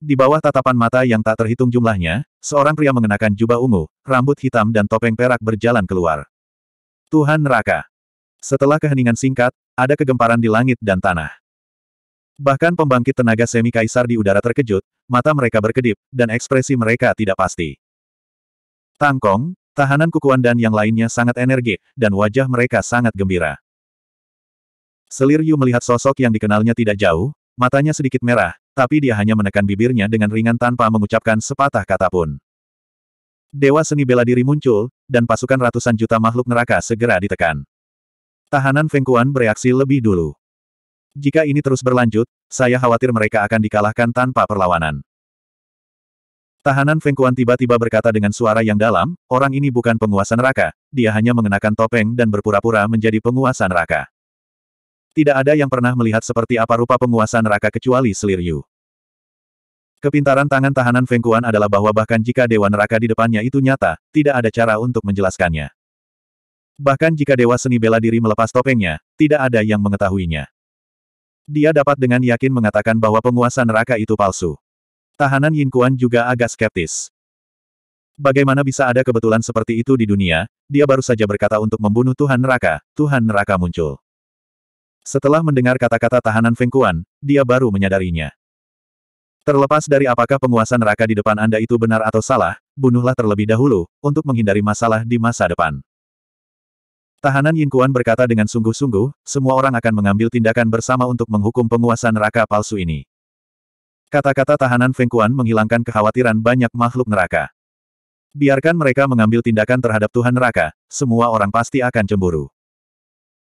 A: Di bawah tatapan mata yang tak terhitung jumlahnya, seorang pria mengenakan jubah ungu, rambut hitam dan topeng perak berjalan keluar. Tuhan neraka. Setelah keheningan singkat, ada kegemparan di langit dan tanah. Bahkan pembangkit tenaga semi kaisar di udara terkejut, mata mereka berkedip, dan ekspresi mereka tidak pasti. Tangkong, tahanan kukuan dan yang lainnya sangat energik, dan wajah mereka sangat gembira. Selir Yu melihat sosok yang dikenalnya tidak jauh, matanya sedikit merah, tapi dia hanya menekan bibirnya dengan ringan tanpa mengucapkan sepatah kata pun. Dewa seni bela diri muncul, dan pasukan ratusan juta makhluk neraka segera ditekan. Tahanan Feng Kuan bereaksi lebih dulu. Jika ini terus berlanjut, saya khawatir mereka akan dikalahkan tanpa perlawanan. Tahanan Feng Kuan tiba-tiba berkata dengan suara yang dalam, orang ini bukan penguasa neraka, dia hanya mengenakan topeng dan berpura-pura menjadi penguasa neraka. Tidak ada yang pernah melihat seperti apa rupa penguasa neraka kecuali Selir Yu. Kepintaran tangan tahanan Feng Kuan adalah bahwa bahkan jika dewa neraka di depannya itu nyata, tidak ada cara untuk menjelaskannya. Bahkan jika dewa seni bela diri melepas topengnya, tidak ada yang mengetahuinya. Dia dapat dengan yakin mengatakan bahwa penguasa neraka itu palsu. Tahanan Yin Kuan juga agak skeptis. Bagaimana bisa ada kebetulan seperti itu di dunia? Dia baru saja berkata untuk membunuh Tuhan neraka, Tuhan neraka muncul. Setelah mendengar kata-kata tahanan Feng Kuan, dia baru menyadarinya. Terlepas dari apakah penguasa neraka di depan Anda itu benar atau salah, bunuhlah terlebih dahulu, untuk menghindari masalah di masa depan. Tahanan Yin Kuan berkata dengan sungguh-sungguh, semua orang akan mengambil tindakan bersama untuk menghukum penguasa neraka palsu ini. Kata-kata tahanan Feng Kuan menghilangkan kekhawatiran banyak makhluk neraka. Biarkan mereka mengambil tindakan terhadap Tuhan neraka, semua orang pasti akan cemburu.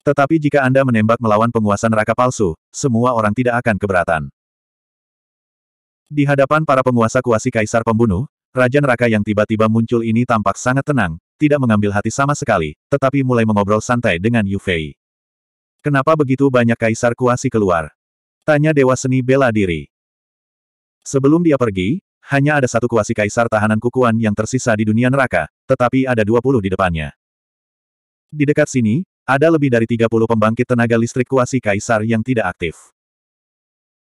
A: Tetapi jika Anda menembak melawan penguasa neraka palsu, semua orang tidak akan keberatan. Di hadapan para penguasa kuasi kaisar pembunuh, Raja neraka yang tiba-tiba muncul ini tampak sangat tenang, tidak mengambil hati sama sekali, tetapi mulai mengobrol santai dengan Yu Fei. Kenapa begitu banyak kaisar kuasi keluar? Tanya Dewa Seni bela diri. Sebelum dia pergi, hanya ada satu kuasi kaisar tahanan kukuan yang tersisa di dunia neraka, tetapi ada 20 di depannya. Di dekat sini, ada lebih dari 30 pembangkit tenaga listrik kuasi kaisar yang tidak aktif.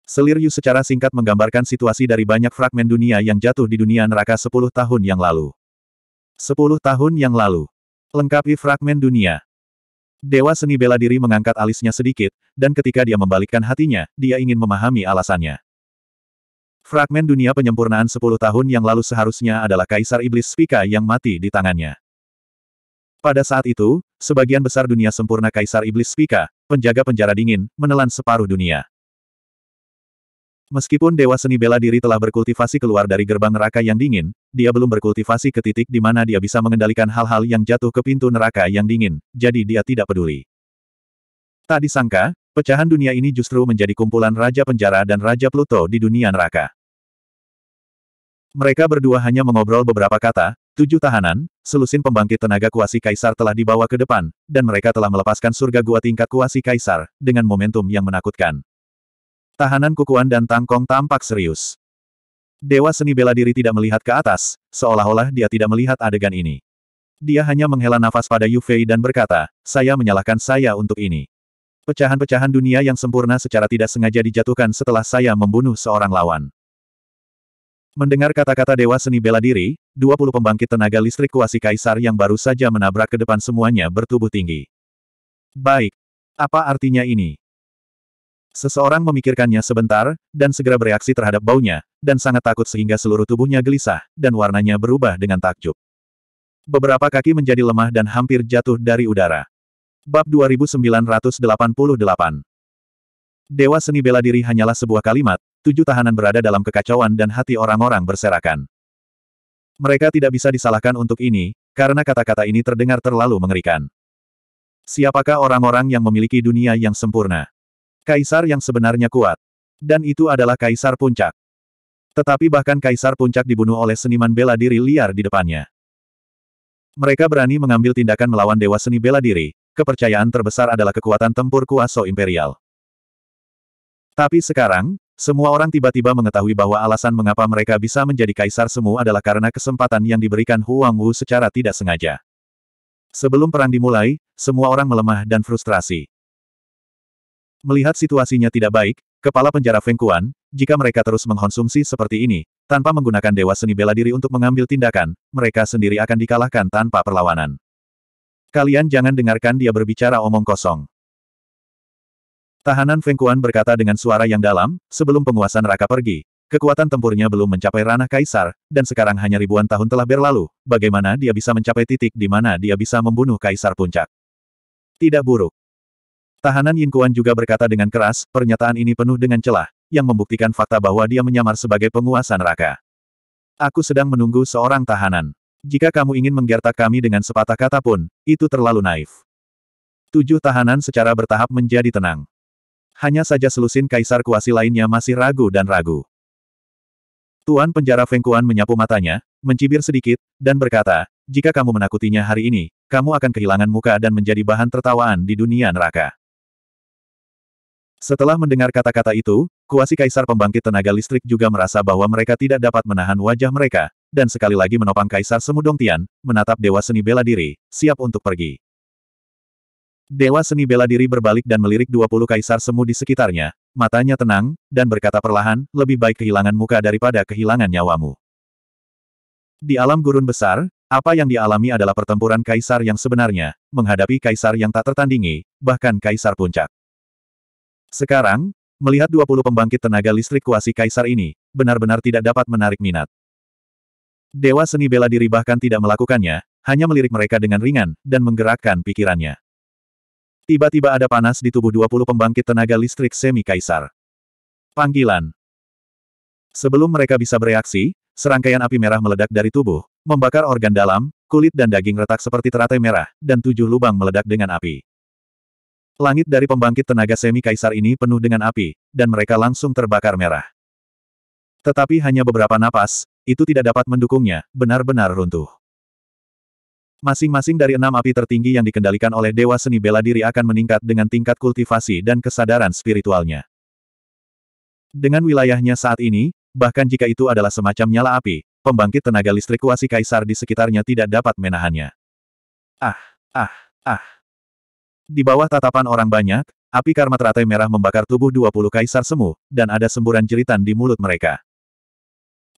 A: Selir Yu secara singkat menggambarkan situasi dari banyak fragmen dunia yang jatuh di dunia neraka 10 tahun yang lalu. 10 tahun yang lalu. Lengkapi fragmen dunia. Dewa seni bela diri mengangkat alisnya sedikit, dan ketika dia membalikkan hatinya, dia ingin memahami alasannya. Fragmen dunia penyempurnaan 10 tahun yang lalu seharusnya adalah Kaisar Iblis Spika yang mati di tangannya. Pada saat itu, sebagian besar dunia sempurna Kaisar Iblis Spika, penjaga penjara dingin, menelan separuh dunia. Meskipun Dewa Seni Bela Diri telah berkultivasi keluar dari gerbang neraka yang dingin, dia belum berkultivasi ke titik di mana dia bisa mengendalikan hal-hal yang jatuh ke pintu neraka yang dingin, jadi dia tidak peduli. Tak disangka, pecahan dunia ini justru menjadi kumpulan Raja Penjara dan Raja Pluto di dunia neraka. Mereka berdua hanya mengobrol beberapa kata, Tujuh tahanan, selusin pembangkit tenaga kuasi kaisar telah dibawa ke depan, dan mereka telah melepaskan surga gua tingkat kuasi kaisar, dengan momentum yang menakutkan. Tahanan kukuan dan tangkong tampak serius. Dewa seni bela diri tidak melihat ke atas, seolah-olah dia tidak melihat adegan ini. Dia hanya menghela nafas pada Yufei Fei dan berkata, saya menyalahkan saya untuk ini. Pecahan-pecahan dunia yang sempurna secara tidak sengaja dijatuhkan setelah saya membunuh seorang lawan. Mendengar kata-kata Dewa Seni Bela Diri, 20 pembangkit tenaga listrik kuasi kaisar yang baru saja menabrak ke depan semuanya bertubuh tinggi. Baik. Apa artinya ini? Seseorang memikirkannya sebentar, dan segera bereaksi terhadap baunya, dan sangat takut sehingga seluruh tubuhnya gelisah, dan warnanya berubah dengan takjub. Beberapa kaki menjadi lemah dan hampir jatuh dari udara. Bab 2988 Dewa Seni Bela Diri hanyalah sebuah kalimat, tujuh tahanan berada dalam kekacauan dan hati orang-orang berserakan. Mereka tidak bisa disalahkan untuk ini, karena kata-kata ini terdengar terlalu mengerikan. Siapakah orang-orang yang memiliki dunia yang sempurna? Kaisar yang sebenarnya kuat. Dan itu adalah Kaisar Puncak. Tetapi bahkan Kaisar Puncak dibunuh oleh seniman bela diri liar di depannya. Mereka berani mengambil tindakan melawan Dewa Seni Bela Diri, kepercayaan terbesar adalah kekuatan tempur kuasa imperial. Tapi sekarang, semua orang tiba-tiba mengetahui bahwa alasan mengapa mereka bisa menjadi kaisar semu adalah karena kesempatan yang diberikan Huang Wu secara tidak sengaja. Sebelum perang dimulai, semua orang melemah dan frustrasi. Melihat situasinya tidak baik, kepala penjara Feng Kuan, jika mereka terus mengkonsumsi seperti ini, tanpa menggunakan dewa seni bela diri untuk mengambil tindakan, mereka sendiri akan dikalahkan tanpa perlawanan. Kalian jangan dengarkan dia berbicara omong kosong. Tahanan Feng Kuan berkata dengan suara yang dalam, sebelum penguasa neraka pergi, kekuatan tempurnya belum mencapai ranah kaisar, dan sekarang hanya ribuan tahun telah berlalu, bagaimana dia bisa mencapai titik di mana dia bisa membunuh kaisar puncak. Tidak buruk. Tahanan Yin Kuan juga berkata dengan keras, pernyataan ini penuh dengan celah, yang membuktikan fakta bahwa dia menyamar sebagai penguasa neraka. Aku sedang menunggu seorang tahanan. Jika kamu ingin menggertak kami dengan sepatah kata pun, itu terlalu naif. Tujuh tahanan secara bertahap menjadi tenang. Hanya saja selusin kaisar kuasi lainnya masih ragu dan ragu. Tuan penjara Feng Kuan menyapu matanya, mencibir sedikit, dan berkata, jika kamu menakutinya hari ini, kamu akan kehilangan muka dan menjadi bahan tertawaan di dunia neraka. Setelah mendengar kata-kata itu, kuasi kaisar pembangkit tenaga listrik juga merasa bahwa mereka tidak dapat menahan wajah mereka, dan sekali lagi menopang kaisar Semudong Tian, menatap dewa seni bela diri, siap untuk pergi. Dewa seni bela diri berbalik dan melirik 20 kaisar semu di sekitarnya, matanya tenang, dan berkata perlahan, lebih baik kehilangan muka daripada kehilangan nyawamu. Di alam gurun besar, apa yang dialami adalah pertempuran kaisar yang sebenarnya, menghadapi kaisar yang tak tertandingi, bahkan kaisar puncak. Sekarang, melihat 20 pembangkit tenaga listrik kuasi kaisar ini, benar-benar tidak dapat menarik minat. Dewa seni bela diri bahkan tidak melakukannya, hanya melirik mereka dengan ringan, dan menggerakkan pikirannya. Tiba-tiba ada panas di tubuh 20 pembangkit tenaga listrik semi kaisar. Panggilan. Sebelum mereka bisa bereaksi, serangkaian api merah meledak dari tubuh, membakar organ dalam, kulit dan daging retak seperti teratai merah, dan tujuh lubang meledak dengan api. Langit dari pembangkit tenaga semi kaisar ini penuh dengan api, dan mereka langsung terbakar merah. Tetapi hanya beberapa napas, itu tidak dapat mendukungnya, benar-benar runtuh. Masing-masing dari enam api tertinggi yang dikendalikan oleh Dewa Seni Bela Diri akan meningkat dengan tingkat kultivasi dan kesadaran spiritualnya. Dengan wilayahnya saat ini, bahkan jika itu adalah semacam nyala api, pembangkit tenaga listrik kuasi kaisar di sekitarnya tidak dapat menahannya. Ah, ah, ah. Di bawah tatapan orang banyak, api karma teratai merah membakar tubuh 20 kaisar semu, dan ada semburan jeritan di mulut mereka.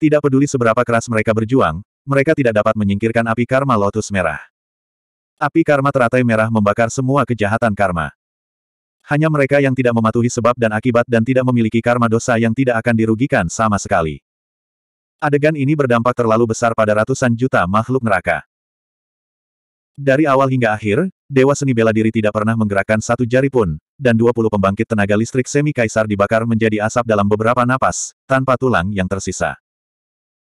A: Tidak peduli seberapa keras mereka berjuang, mereka tidak dapat menyingkirkan api karma lotus merah. Api karma teratai merah membakar semua kejahatan karma. Hanya mereka yang tidak mematuhi sebab dan akibat dan tidak memiliki karma dosa yang tidak akan dirugikan sama sekali. Adegan ini berdampak terlalu besar pada ratusan juta makhluk neraka. Dari awal hingga akhir, Dewa Seni Bela Diri tidak pernah menggerakkan satu jari pun, dan 20 pembangkit tenaga listrik semi kaisar dibakar menjadi asap dalam beberapa napas, tanpa tulang yang tersisa.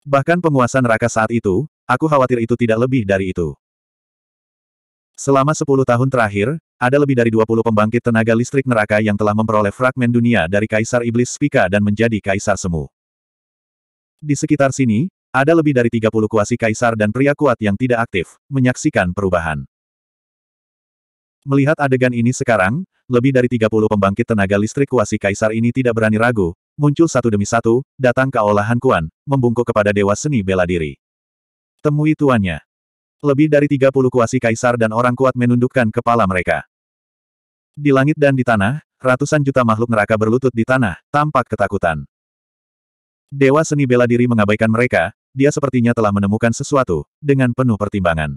A: Bahkan penguasa neraka saat itu, aku khawatir itu tidak lebih dari itu. Selama 10 tahun terakhir, ada lebih dari 20 pembangkit tenaga listrik neraka yang telah memperoleh fragmen dunia dari Kaisar Iblis Spika dan menjadi Kaisar Semu. Di sekitar sini, ada lebih dari 30 kuasi Kaisar dan pria kuat yang tidak aktif, menyaksikan perubahan. Melihat adegan ini sekarang, lebih dari 30 pembangkit tenaga listrik kuasi Kaisar ini tidak berani ragu, muncul satu demi satu, datang ke olahan Kuan, membungkuk kepada Dewa Seni Bela Diri. Temui tuannya. Lebih dari 30 kuasi kaisar dan orang kuat menundukkan kepala mereka. Di langit dan di tanah, ratusan juta makhluk neraka berlutut di tanah, tampak ketakutan. Dewa Seni Bela Diri mengabaikan mereka, dia sepertinya telah menemukan sesuatu, dengan penuh pertimbangan.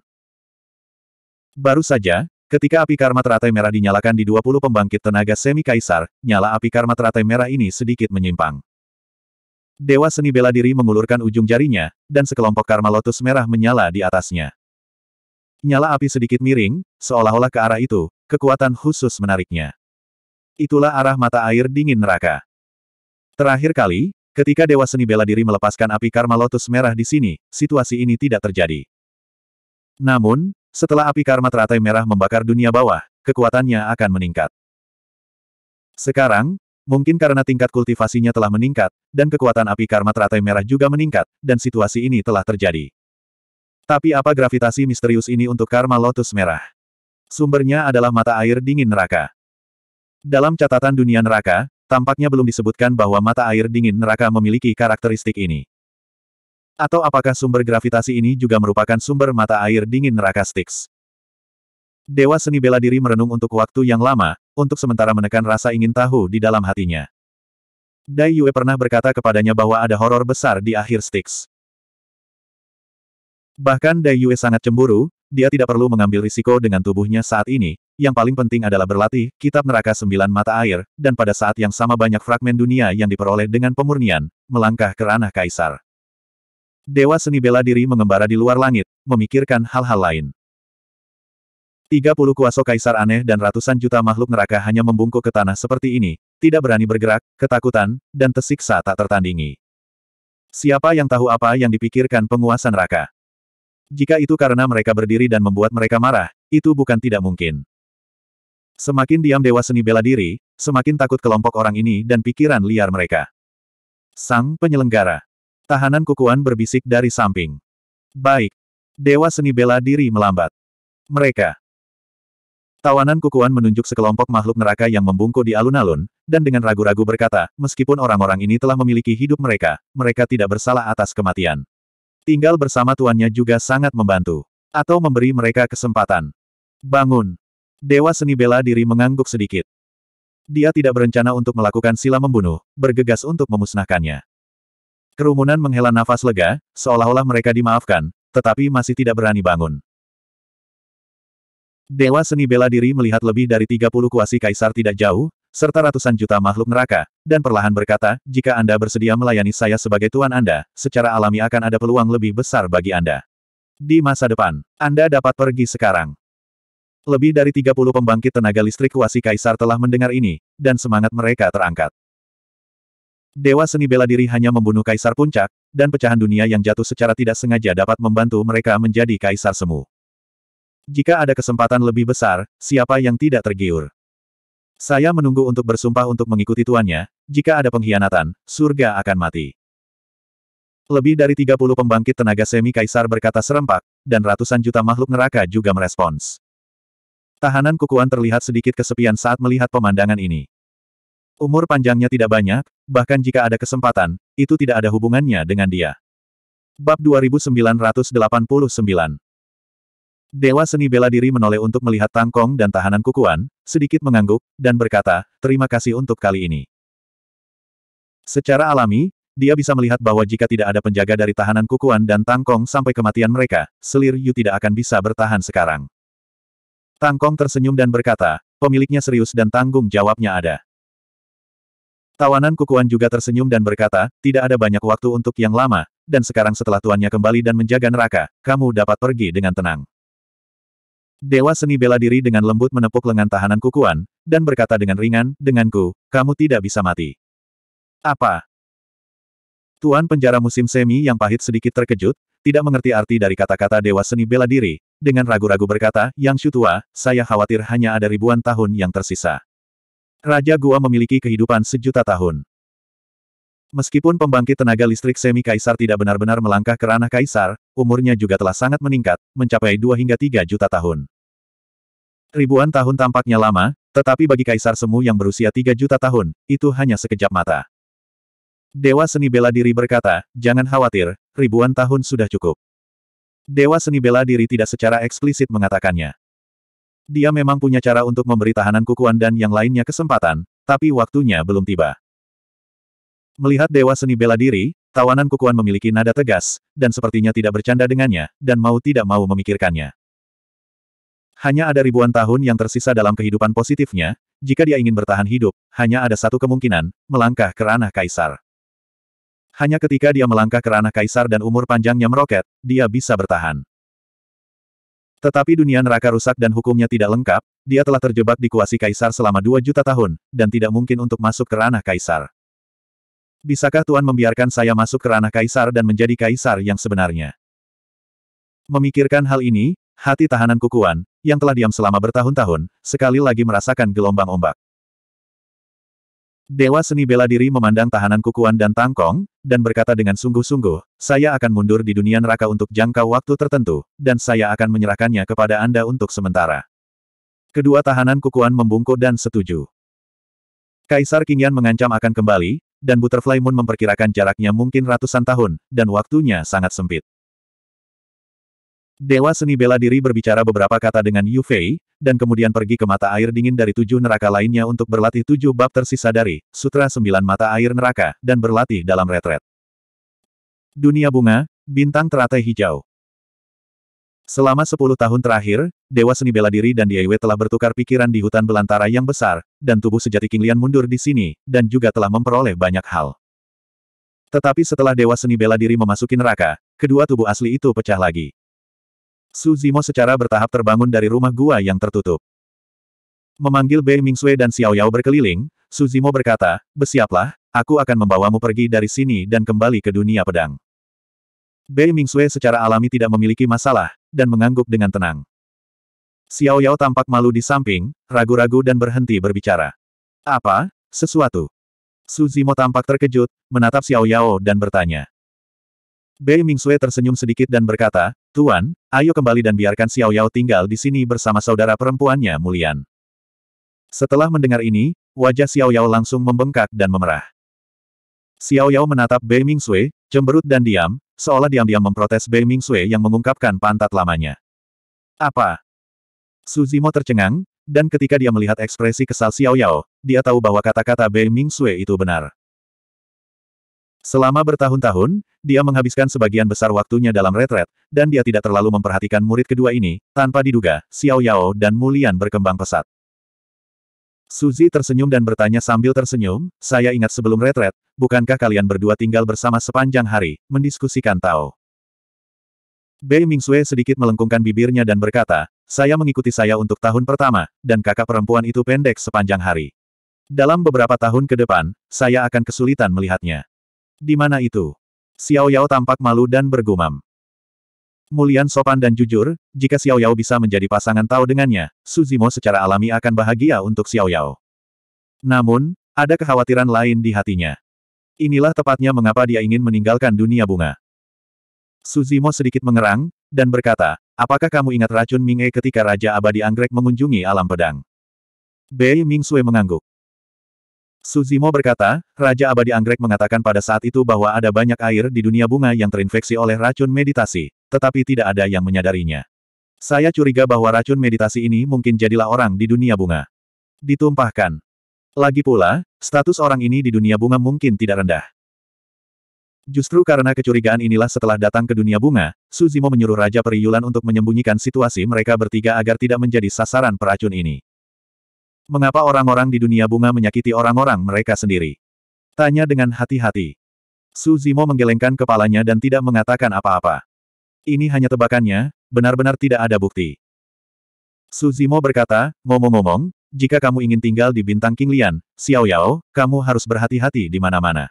A: Baru saja, Ketika api karma teratai merah dinyalakan di 20 pembangkit tenaga semi kaisar, nyala api karma teratai merah ini sedikit menyimpang. Dewa seni bela diri mengulurkan ujung jarinya, dan sekelompok karma lotus merah menyala di atasnya. Nyala api sedikit miring, seolah-olah ke arah itu, kekuatan khusus menariknya. Itulah arah mata air dingin neraka. Terakhir kali, ketika Dewa Seni Bela Diri melepaskan api Karma Lotus Merah di sini, situasi ini tidak terjadi. Namun, setelah api karma teratai merah membakar dunia bawah, kekuatannya akan meningkat. Sekarang, mungkin karena tingkat kultivasinya telah meningkat, dan kekuatan api karma teratai merah juga meningkat, dan situasi ini telah terjadi. Tapi apa gravitasi misterius ini untuk karma lotus merah? Sumbernya adalah mata air dingin neraka. Dalam catatan dunia neraka, tampaknya belum disebutkan bahwa mata air dingin neraka memiliki karakteristik ini. Atau apakah sumber gravitasi ini juga merupakan sumber mata air dingin neraka Styx? Dewa seni bela diri merenung untuk waktu yang lama, untuk sementara menekan rasa ingin tahu di dalam hatinya. Dai Yue pernah berkata kepadanya bahwa ada horor besar di akhir Styx. Bahkan Dai Yue sangat cemburu, dia tidak perlu mengambil risiko dengan tubuhnya saat ini, yang paling penting adalah berlatih, kitab neraka sembilan mata air, dan pada saat yang sama banyak fragmen dunia yang diperoleh dengan pemurnian, melangkah ke ranah kaisar. Dewa seni bela diri mengembara di luar langit, memikirkan hal-hal lain. 30 kuasa kaisar aneh dan ratusan juta makhluk neraka hanya membungkuk ke tanah seperti ini, tidak berani bergerak, ketakutan, dan tersiksa tak tertandingi. Siapa yang tahu apa yang dipikirkan penguasa neraka? Jika itu karena mereka berdiri dan membuat mereka marah, itu bukan tidak mungkin. Semakin diam Dewa Seni Bela Diri, semakin takut kelompok orang ini dan pikiran liar mereka. Sang penyelenggara. Tahanan kukuan berbisik dari samping. Baik. Dewa seni bela diri melambat. Mereka. Tawanan kukuan menunjuk sekelompok makhluk neraka yang membungkuk di alun-alun, dan dengan ragu-ragu berkata, meskipun orang-orang ini telah memiliki hidup mereka, mereka tidak bersalah atas kematian. Tinggal bersama tuannya juga sangat membantu. Atau memberi mereka kesempatan. Bangun. Dewa seni bela diri mengangguk sedikit. Dia tidak berencana untuk melakukan sila membunuh, bergegas untuk memusnahkannya. Kerumunan menghela nafas lega, seolah-olah mereka dimaafkan, tetapi masih tidak berani bangun. Dewa seni bela diri melihat lebih dari 30 kuasi kaisar tidak jauh, serta ratusan juta makhluk neraka, dan perlahan berkata, jika Anda bersedia melayani saya sebagai tuan Anda, secara alami akan ada peluang lebih besar bagi Anda. Di masa depan, Anda dapat pergi sekarang. Lebih dari 30 pembangkit tenaga listrik kuasi kaisar telah mendengar ini, dan semangat mereka terangkat. Dewa seni bela diri hanya membunuh Kaisar Puncak, dan pecahan dunia yang jatuh secara tidak sengaja dapat membantu mereka menjadi Kaisar Semu. Jika ada kesempatan lebih besar, siapa yang tidak tergiur? Saya menunggu untuk bersumpah untuk mengikuti tuannya, jika ada pengkhianatan, surga akan mati. Lebih dari 30 pembangkit tenaga semi Kaisar berkata serempak, dan ratusan juta makhluk neraka juga merespons. Tahanan kukuan terlihat sedikit kesepian saat melihat pemandangan ini. Umur panjangnya tidak banyak, bahkan jika ada kesempatan, itu tidak ada hubungannya dengan dia. Bab 2989 Dewa seni bela diri menoleh untuk melihat Tangkong dan tahanan kukuan, sedikit mengangguk, dan berkata, terima kasih untuk kali ini. Secara alami, dia bisa melihat bahwa jika tidak ada penjaga dari tahanan kukuan dan Tangkong sampai kematian mereka, selir Yu tidak akan bisa bertahan sekarang. Tangkong tersenyum dan berkata, pemiliknya serius dan tanggung jawabnya ada. Tawanan kukuan juga tersenyum dan berkata, tidak ada banyak waktu untuk yang lama, dan sekarang setelah tuannya kembali dan menjaga neraka, kamu dapat pergi dengan tenang. Dewa seni bela diri dengan lembut menepuk lengan tahanan kukuan, dan berkata dengan ringan, denganku, kamu tidak bisa mati. Apa? Tuan penjara musim semi yang pahit sedikit terkejut, tidak mengerti arti dari kata-kata dewa seni bela diri, dengan ragu-ragu berkata, Yang Shu tua, saya khawatir hanya ada ribuan tahun yang tersisa. Raja Gua memiliki kehidupan sejuta tahun. Meskipun pembangkit tenaga listrik semi kaisar tidak benar-benar melangkah ke ranah kaisar, umurnya juga telah sangat meningkat, mencapai 2 hingga 3 juta tahun. Ribuan tahun tampaknya lama, tetapi bagi kaisar semu yang berusia 3 juta tahun, itu hanya sekejap mata. Dewa seni bela diri berkata, jangan khawatir, ribuan tahun sudah cukup. Dewa seni bela diri tidak secara eksplisit mengatakannya. Dia memang punya cara untuk memberi tahanan Kukuan dan yang lainnya kesempatan, tapi waktunya belum tiba. Melihat dewa seni bela diri, tawanan Kukuan memiliki nada tegas, dan sepertinya tidak bercanda dengannya, dan mau tidak mau memikirkannya. Hanya ada ribuan tahun yang tersisa dalam kehidupan positifnya, jika dia ingin bertahan hidup, hanya ada satu kemungkinan, melangkah ke ranah kaisar. Hanya ketika dia melangkah ke ranah kaisar dan umur panjangnya meroket, dia bisa bertahan. Tetapi dunia neraka rusak dan hukumnya tidak lengkap, dia telah terjebak di kuasi kaisar selama dua juta tahun, dan tidak mungkin untuk masuk ke ranah kaisar. Bisakah tuan membiarkan saya masuk ke ranah kaisar dan menjadi kaisar yang sebenarnya? Memikirkan hal ini, hati tahanan kukuan, yang telah diam selama bertahun-tahun, sekali lagi merasakan gelombang ombak. Dewa seni bela diri memandang tahanan kukuan dan tangkong, dan berkata dengan sungguh-sungguh, saya akan mundur di dunia neraka untuk jangka waktu tertentu, dan saya akan menyerahkannya kepada Anda untuk sementara. Kedua tahanan kukuan membungkuk dan setuju. Kaisar Qingyan mengancam akan kembali, dan Butterfly Moon memperkirakan jaraknya mungkin ratusan tahun, dan waktunya sangat sempit. Dewa seni bela diri berbicara beberapa kata dengan Yu Fei, dan kemudian pergi ke mata air dingin dari tujuh neraka lainnya untuk berlatih tujuh bab tersisa dari Sutra Sembilan Mata Air Neraka, dan berlatih dalam retret. Dunia Bunga, Bintang Teratai Hijau Selama sepuluh tahun terakhir, Dewa Seni Bela Diri dan Diewe telah bertukar pikiran di hutan belantara yang besar, dan tubuh sejati King Lian mundur di sini, dan juga telah memperoleh banyak hal. Tetapi setelah Dewa Seni Bela Diri memasuki neraka, kedua tubuh asli itu pecah lagi. Su Zimo secara bertahap terbangun dari rumah gua yang tertutup. Memanggil Bei Mingxue dan Xiao Yao berkeliling, Su Zimo berkata, bersiaplah, aku akan membawamu pergi dari sini dan kembali ke dunia pedang. Bei Mingxue secara alami tidak memiliki masalah, dan mengangguk dengan tenang. Xiao Yao tampak malu di samping, ragu-ragu dan berhenti berbicara. Apa? Sesuatu. Su Zimo tampak terkejut, menatap Xiao Yao dan bertanya. Bei Mingxue tersenyum sedikit dan berkata, Tuan, ayo kembali dan biarkan Xiao Yao tinggal di sini bersama saudara perempuannya Mulian. Setelah mendengar ini, wajah Xiao Yao langsung membengkak dan memerah. Xiao Yao menatap Bei Ming Mingxue, cemberut dan diam, seolah diam-diam memprotes Bei Ming Mingxue yang mengungkapkan pantat lamanya. Apa? Suzimo tercengang, dan ketika dia melihat ekspresi kesal Xiao Yao, dia tahu bahwa kata-kata Bei Ming Mingxue itu benar. Selama bertahun-tahun, dia menghabiskan sebagian besar waktunya dalam retret, dan dia tidak terlalu memperhatikan murid kedua ini, tanpa diduga, Xiao Yao dan Mulian berkembang pesat. Suzy tersenyum dan bertanya sambil tersenyum, saya ingat sebelum retret, bukankah kalian berdua tinggal bersama sepanjang hari, mendiskusikan Tao? Bei Mingsue sedikit melengkungkan bibirnya dan berkata, saya mengikuti saya untuk tahun pertama, dan kakak perempuan itu pendek sepanjang hari. Dalam beberapa tahun ke depan, saya akan kesulitan melihatnya. Di mana itu? Xiao Yao tampak malu dan bergumam. Mulian sopan dan jujur, jika Xiao Yao bisa menjadi pasangan tahu dengannya, Suzimo secara alami akan bahagia untuk Xiao Yao. Namun, ada kekhawatiran lain di hatinya. Inilah tepatnya mengapa dia ingin meninggalkan dunia bunga. Suzimo sedikit mengerang, dan berkata, apakah kamu ingat racun Ming'e ketika Raja Abadi Anggrek mengunjungi alam pedang? Bei Ming Sui mengangguk. Suzimo berkata, Raja Abadi Anggrek mengatakan pada saat itu bahwa ada banyak air di dunia bunga yang terinfeksi oleh racun meditasi, tetapi tidak ada yang menyadarinya. Saya curiga bahwa racun meditasi ini mungkin jadilah orang di dunia bunga. Ditumpahkan. Lagi pula, status orang ini di dunia bunga mungkin tidak rendah. Justru karena kecurigaan inilah setelah datang ke dunia bunga, Suzimo menyuruh Raja Periyulan untuk menyembunyikan situasi mereka bertiga agar tidak menjadi sasaran peracun ini. Mengapa orang-orang di dunia bunga menyakiti orang-orang mereka sendiri? Tanya dengan hati-hati. Suzimo menggelengkan kepalanya dan tidak mengatakan apa-apa. Ini hanya tebakannya, benar-benar tidak ada bukti. Suzimo berkata, ngomong-ngomong, jika kamu ingin tinggal di bintang Lian, Xiao Yao, kamu harus berhati-hati di mana-mana.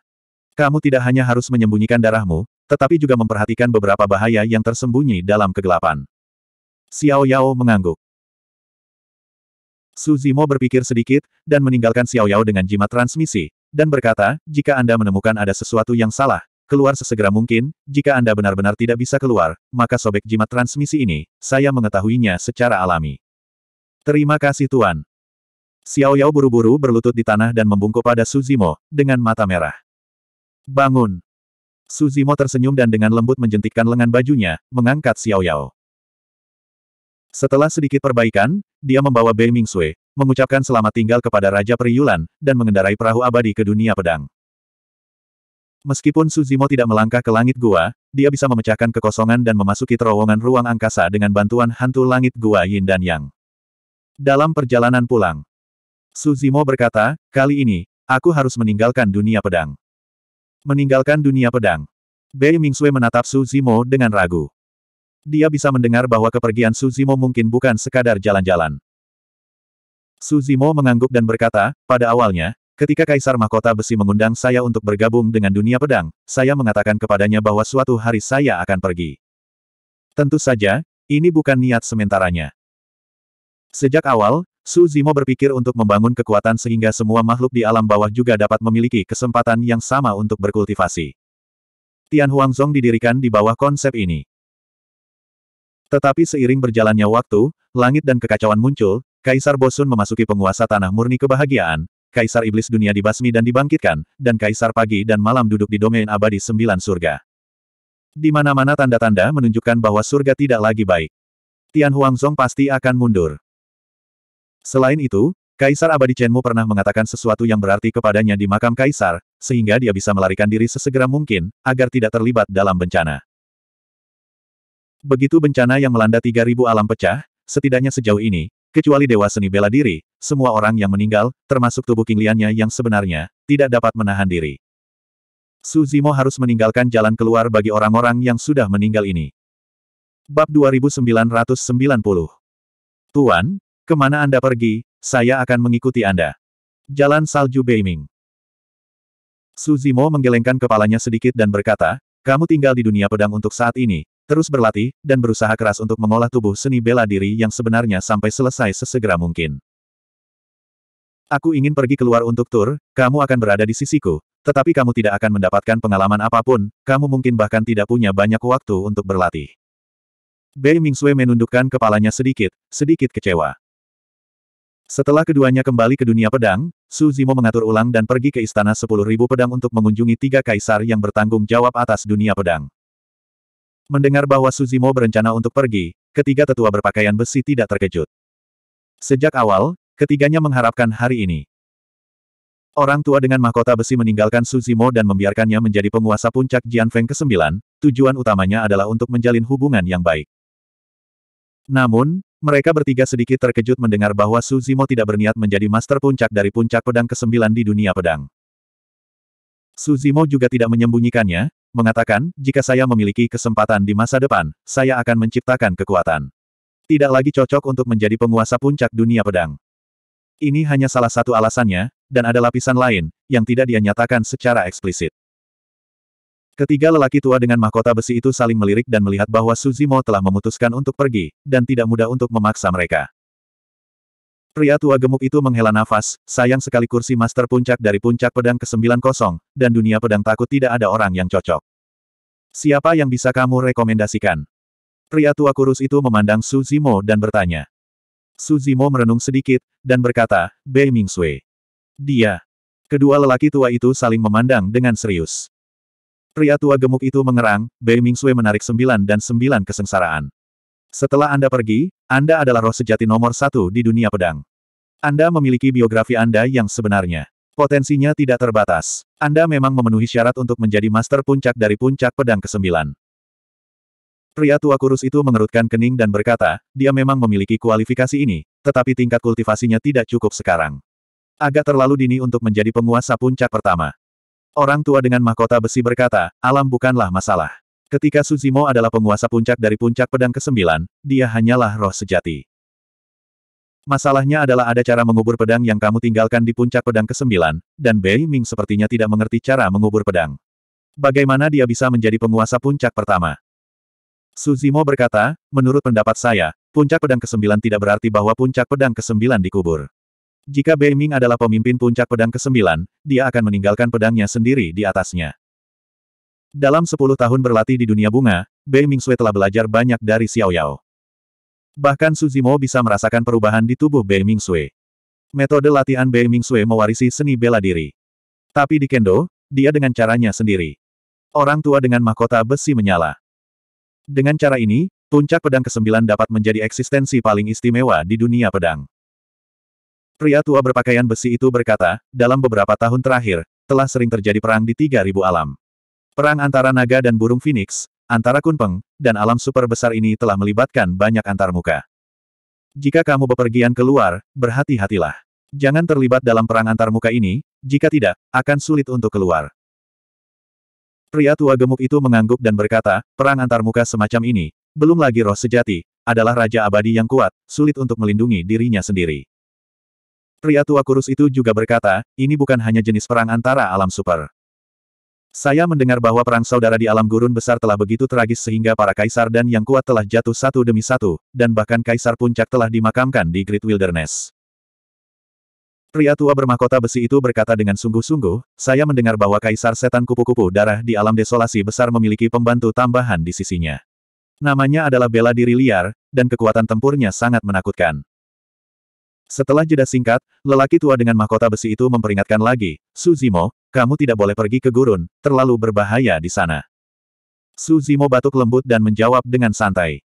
A: Kamu tidak hanya harus menyembunyikan darahmu, tetapi juga memperhatikan beberapa bahaya yang tersembunyi dalam kegelapan. Xiao Yao mengangguk. Su Zimo berpikir sedikit, dan meninggalkan Xiao Yao dengan jimat transmisi, dan berkata, jika Anda menemukan ada sesuatu yang salah, keluar sesegera mungkin, jika Anda benar-benar tidak bisa keluar, maka sobek jimat transmisi ini, saya mengetahuinya secara alami. Terima kasih Tuan. Xiao Yao buru-buru berlutut di tanah dan membungkuk pada Su Zimo, dengan mata merah. Bangun! Su Zimo tersenyum dan dengan lembut menjentikkan lengan bajunya, mengangkat Xiao Yao. Setelah sedikit perbaikan, dia membawa Bei Mingxue, mengucapkan selamat tinggal kepada Raja Periulan, dan mengendarai perahu abadi ke dunia pedang. Meskipun Suzimo tidak melangkah ke langit gua, dia bisa memecahkan kekosongan dan memasuki terowongan ruang angkasa dengan bantuan hantu langit gua Yin dan Yang. Dalam perjalanan pulang, Suzimo berkata, kali ini, aku harus meninggalkan dunia pedang. Meninggalkan dunia pedang. Bei Mingxue menatap Suzimo dengan ragu dia bisa mendengar bahwa kepergian Suzimo mungkin bukan sekadar jalan-jalan. Suzimo mengangguk dan berkata, pada awalnya, ketika Kaisar Mahkota Besi mengundang saya untuk bergabung dengan dunia pedang, saya mengatakan kepadanya bahwa suatu hari saya akan pergi. Tentu saja, ini bukan niat sementaranya. Sejak awal, Suzimo berpikir untuk membangun kekuatan sehingga semua makhluk di alam bawah juga dapat memiliki kesempatan yang sama untuk berkultivasi. Tian Huangzong didirikan di bawah konsep ini. Tetapi seiring berjalannya waktu, langit dan kekacauan muncul, Kaisar Bosun memasuki penguasa tanah murni kebahagiaan, Kaisar Iblis dunia dibasmi dan dibangkitkan, dan Kaisar pagi dan malam duduk di domain abadi sembilan surga. Di mana-mana tanda-tanda menunjukkan bahwa surga tidak lagi baik. Tian Huangzong pasti akan mundur. Selain itu, Kaisar Abadi Chenmu pernah mengatakan sesuatu yang berarti kepadanya di makam Kaisar, sehingga dia bisa melarikan diri sesegera mungkin, agar tidak terlibat dalam bencana. Begitu bencana yang melanda 3.000 alam pecah, setidaknya sejauh ini, kecuali dewa seni bela diri, semua orang yang meninggal, termasuk tubuh King yang sebenarnya, tidak dapat menahan diri. Su Zimo harus meninggalkan jalan keluar bagi orang-orang yang sudah meninggal ini. Bab 2990 Tuan, kemana Anda pergi, saya akan mengikuti Anda. Jalan Salju Beiming Su Zimo menggelengkan kepalanya sedikit dan berkata, kamu tinggal di dunia pedang untuk saat ini, Terus berlatih, dan berusaha keras untuk mengolah tubuh seni bela diri yang sebenarnya sampai selesai sesegera mungkin. Aku ingin pergi keluar untuk tur, kamu akan berada di sisiku, tetapi kamu tidak akan mendapatkan pengalaman apapun, kamu mungkin bahkan tidak punya banyak waktu untuk berlatih. Bei Mingsue menundukkan kepalanya sedikit, sedikit kecewa. Setelah keduanya kembali ke dunia pedang, Su Zimo mengatur ulang dan pergi ke istana 10.000 pedang untuk mengunjungi tiga kaisar yang bertanggung jawab atas dunia pedang. Mendengar bahwa Suzimo berencana untuk pergi, ketiga tetua berpakaian besi tidak terkejut. Sejak awal, ketiganya mengharapkan hari ini. Orang tua dengan mahkota besi meninggalkan Suzimo dan membiarkannya menjadi penguasa puncak Jianfeng ke-9, tujuan utamanya adalah untuk menjalin hubungan yang baik. Namun, mereka bertiga sedikit terkejut mendengar bahwa Suzimo tidak berniat menjadi master puncak dari puncak pedang ke-9 di dunia pedang. Suzimo juga tidak menyembunyikannya, mengatakan, jika saya memiliki kesempatan di masa depan, saya akan menciptakan kekuatan. Tidak lagi cocok untuk menjadi penguasa puncak dunia pedang. Ini hanya salah satu alasannya, dan ada lapisan lain, yang tidak dia nyatakan secara eksplisit. Ketiga lelaki tua dengan mahkota besi itu saling melirik dan melihat bahwa Suzimo telah memutuskan untuk pergi, dan tidak mudah untuk memaksa mereka. Pria tua gemuk itu menghela nafas, sayang sekali kursi master puncak dari puncak pedang ke-90, dan dunia pedang takut tidak ada orang yang cocok. Siapa yang bisa kamu rekomendasikan? Pria tua kurus itu memandang Su Zimo dan bertanya. Su Zimo merenung sedikit, dan berkata, Bei Sui. Dia. Kedua lelaki tua itu saling memandang dengan serius. Pria tua gemuk itu mengerang, Bei Sui menarik sembilan dan sembilan kesengsaraan. Setelah Anda pergi, Anda adalah roh sejati nomor satu di dunia pedang. Anda memiliki biografi Anda yang sebenarnya. Potensinya tidak terbatas. Anda memang memenuhi syarat untuk menjadi master puncak dari puncak pedang ke-9. Pria tua kurus itu mengerutkan kening dan berkata, dia memang memiliki kualifikasi ini, tetapi tingkat kultivasinya tidak cukup sekarang. Agak terlalu dini untuk menjadi penguasa puncak pertama. Orang tua dengan mahkota besi berkata, alam bukanlah masalah. Ketika Suzimo adalah penguasa puncak dari puncak pedang ke-9, dia hanyalah roh sejati. Masalahnya adalah ada cara mengubur pedang yang kamu tinggalkan di puncak pedang ke-9, dan Bei Ming sepertinya tidak mengerti cara mengubur pedang. Bagaimana dia bisa menjadi penguasa puncak pertama? Suzimo berkata, menurut pendapat saya, puncak pedang ke-9 tidak berarti bahwa puncak pedang ke-9 dikubur. Jika Bei Ming adalah pemimpin puncak pedang ke-9, dia akan meninggalkan pedangnya sendiri di atasnya. Dalam sepuluh tahun berlatih di dunia bunga, Bei Mingxue telah belajar banyak dari Xiao Yao. Bahkan Suzimo bisa merasakan perubahan di tubuh Bei Mingxue. Metode latihan Bei Mingxue mewarisi seni bela diri. Tapi di kendo, dia dengan caranya sendiri. Orang tua dengan mahkota besi menyala. Dengan cara ini, puncak pedang kesembilan dapat menjadi eksistensi paling istimewa di dunia pedang. Pria tua berpakaian besi itu berkata, dalam beberapa tahun terakhir, telah sering terjadi perang di 3000 alam. Perang antara naga dan burung phoenix, antara kunpeng, dan alam super besar ini telah melibatkan banyak antarmuka. Jika kamu bepergian keluar, berhati-hatilah. Jangan terlibat dalam perang antarmuka ini, jika tidak, akan sulit untuk keluar. Pria tua gemuk itu mengangguk dan berkata, perang antarmuka semacam ini, belum lagi roh sejati, adalah raja abadi yang kuat, sulit untuk melindungi dirinya sendiri. Pria tua kurus itu juga berkata, ini bukan hanya jenis perang antara alam super. Saya mendengar bahwa perang saudara di alam gurun besar telah begitu tragis sehingga para kaisar dan yang kuat telah jatuh satu demi satu, dan bahkan kaisar puncak telah dimakamkan di Great Wilderness. Pria tua bermahkota besi itu berkata dengan sungguh-sungguh, saya mendengar bahwa kaisar setan kupu-kupu darah di alam desolasi besar memiliki pembantu tambahan di sisinya. Namanya adalah bela diri liar, dan kekuatan tempurnya sangat menakutkan. Setelah jeda singkat, lelaki tua dengan mahkota besi itu memperingatkan lagi, Suzimo, kamu tidak boleh pergi ke gurun, terlalu berbahaya di sana. Suzimo batuk lembut dan menjawab dengan santai.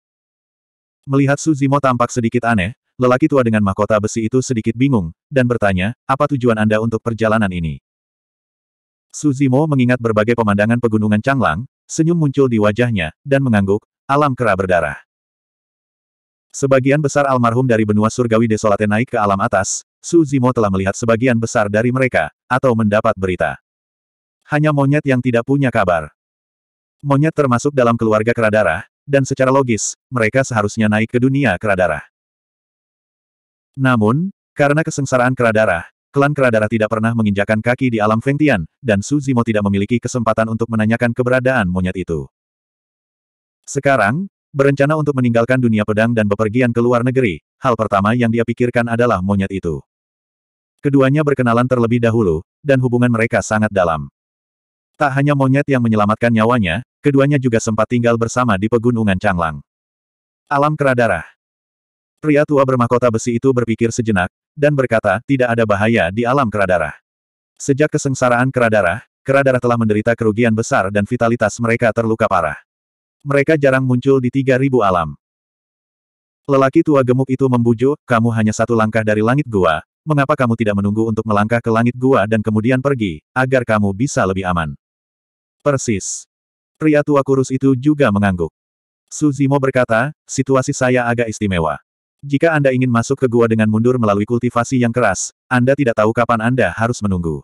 A: Melihat Suzimo tampak sedikit aneh, lelaki tua dengan mahkota besi itu sedikit bingung, dan bertanya, apa tujuan Anda untuk perjalanan ini? Suzimo mengingat berbagai pemandangan pegunungan Changlang, senyum muncul di wajahnya, dan mengangguk, alam kera berdarah. Sebagian besar almarhum dari benua surgawi desolate naik ke alam atas, Su Zimo telah melihat sebagian besar dari mereka, atau mendapat berita. Hanya monyet yang tidak punya kabar. Monyet termasuk dalam keluarga keradara, dan secara logis, mereka seharusnya naik ke dunia keradara. Namun, karena kesengsaraan keradara, klan keradara tidak pernah menginjakan kaki di alam Fengtian, dan Su Zimo tidak memiliki kesempatan untuk menanyakan keberadaan monyet itu. Sekarang, Berencana untuk meninggalkan dunia pedang dan bepergian ke luar negeri, hal pertama yang dia pikirkan adalah monyet itu. Keduanya berkenalan terlebih dahulu, dan hubungan mereka sangat dalam. Tak hanya monyet yang menyelamatkan nyawanya, keduanya juga sempat tinggal bersama di pegunungan Canglang. Alam Keradarah Pria tua bermahkota besi itu berpikir sejenak, dan berkata, tidak ada bahaya di alam Keradarah. Sejak kesengsaraan Keradarah, Keradarah telah menderita kerugian besar dan vitalitas mereka terluka parah. Mereka jarang muncul di tiga ribu alam. Lelaki tua gemuk itu membujuk, kamu hanya satu langkah dari langit gua, mengapa kamu tidak menunggu untuk melangkah ke langit gua dan kemudian pergi, agar kamu bisa lebih aman. Persis. Pria tua kurus itu juga mengangguk. Suzimo berkata, situasi saya agak istimewa. Jika Anda ingin masuk ke gua dengan mundur melalui kultivasi yang keras, Anda tidak tahu kapan Anda harus menunggu.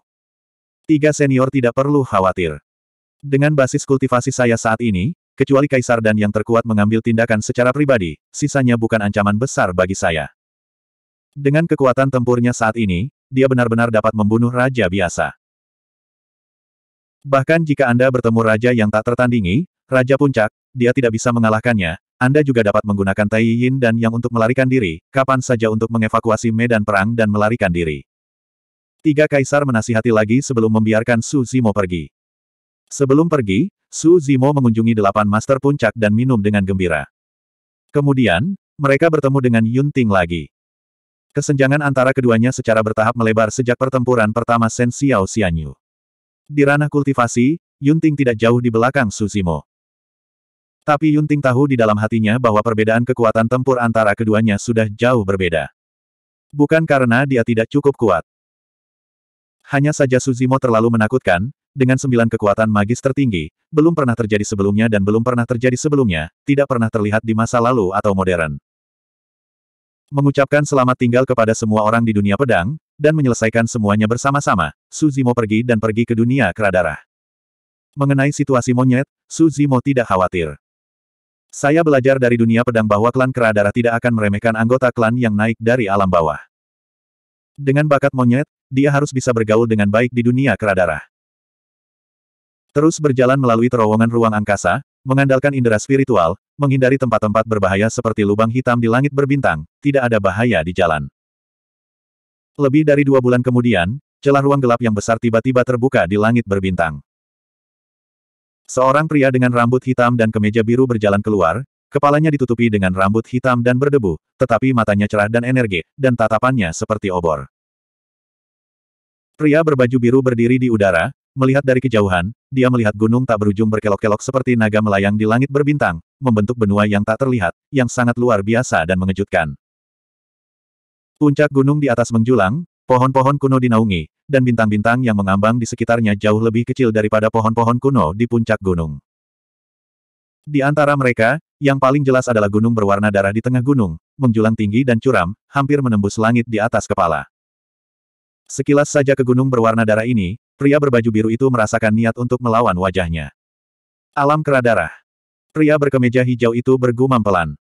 A: Tiga senior tidak perlu khawatir. Dengan basis kultivasi saya saat ini, Kecuali kaisar dan yang terkuat mengambil tindakan secara pribadi, sisanya bukan ancaman besar bagi saya. Dengan kekuatan tempurnya saat ini, dia benar-benar dapat membunuh raja biasa. Bahkan jika Anda bertemu raja yang tak tertandingi, raja puncak, dia tidak bisa mengalahkannya, Anda juga dapat menggunakan Tai Yin dan Yang untuk melarikan diri, kapan saja untuk mengevakuasi medan perang dan melarikan diri. Tiga kaisar menasihati lagi sebelum membiarkan Su Zimo pergi. Sebelum pergi, Su Zimo mengunjungi delapan master puncak dan minum dengan gembira. Kemudian, mereka bertemu dengan Yun Ting lagi. Kesenjangan antara keduanya secara bertahap melebar sejak pertempuran pertama Sen Xiao Xianyu. Di ranah kultivasi, Yun Ting tidak jauh di belakang Su Zimo. Tapi Yun Ting tahu di dalam hatinya bahwa perbedaan kekuatan tempur antara keduanya sudah jauh berbeda. Bukan karena dia tidak cukup kuat, hanya saja Suzimo terlalu menakutkan, dengan sembilan kekuatan magis tertinggi, belum pernah terjadi sebelumnya dan belum pernah terjadi sebelumnya, tidak pernah terlihat di masa lalu atau modern. Mengucapkan selamat tinggal kepada semua orang di dunia pedang, dan menyelesaikan semuanya bersama-sama, Suzimo pergi dan pergi ke dunia keradarah. Mengenai situasi monyet, Suzimo tidak khawatir. Saya belajar dari dunia pedang bahwa klan keradarah tidak akan meremehkan anggota klan yang naik dari alam bawah. Dengan bakat monyet, dia harus bisa bergaul dengan baik di dunia keradarah. Terus berjalan melalui terowongan ruang angkasa, mengandalkan indera spiritual, menghindari tempat-tempat berbahaya seperti lubang hitam di langit berbintang, tidak ada bahaya di jalan. Lebih dari dua bulan kemudian, celah ruang gelap yang besar tiba-tiba terbuka di langit berbintang. Seorang pria dengan rambut hitam dan kemeja biru berjalan keluar, kepalanya ditutupi dengan rambut hitam dan berdebu, tetapi matanya cerah dan energi, dan tatapannya seperti obor. Pria berbaju biru berdiri di udara, melihat dari kejauhan, dia melihat gunung tak berujung berkelok-kelok seperti naga melayang di langit berbintang, membentuk benua yang tak terlihat, yang sangat luar biasa dan mengejutkan. Puncak gunung di atas menjulang, pohon-pohon kuno dinaungi, dan bintang-bintang yang mengambang di sekitarnya jauh lebih kecil daripada pohon-pohon kuno di puncak gunung. Di antara mereka, yang paling jelas adalah gunung berwarna darah di tengah gunung, menjulang tinggi dan curam, hampir menembus langit di atas kepala. Sekilas saja ke gunung berwarna darah ini, pria berbaju biru itu merasakan niat untuk melawan wajahnya. Alam kera Pria berkemeja hijau itu bergumam pelan.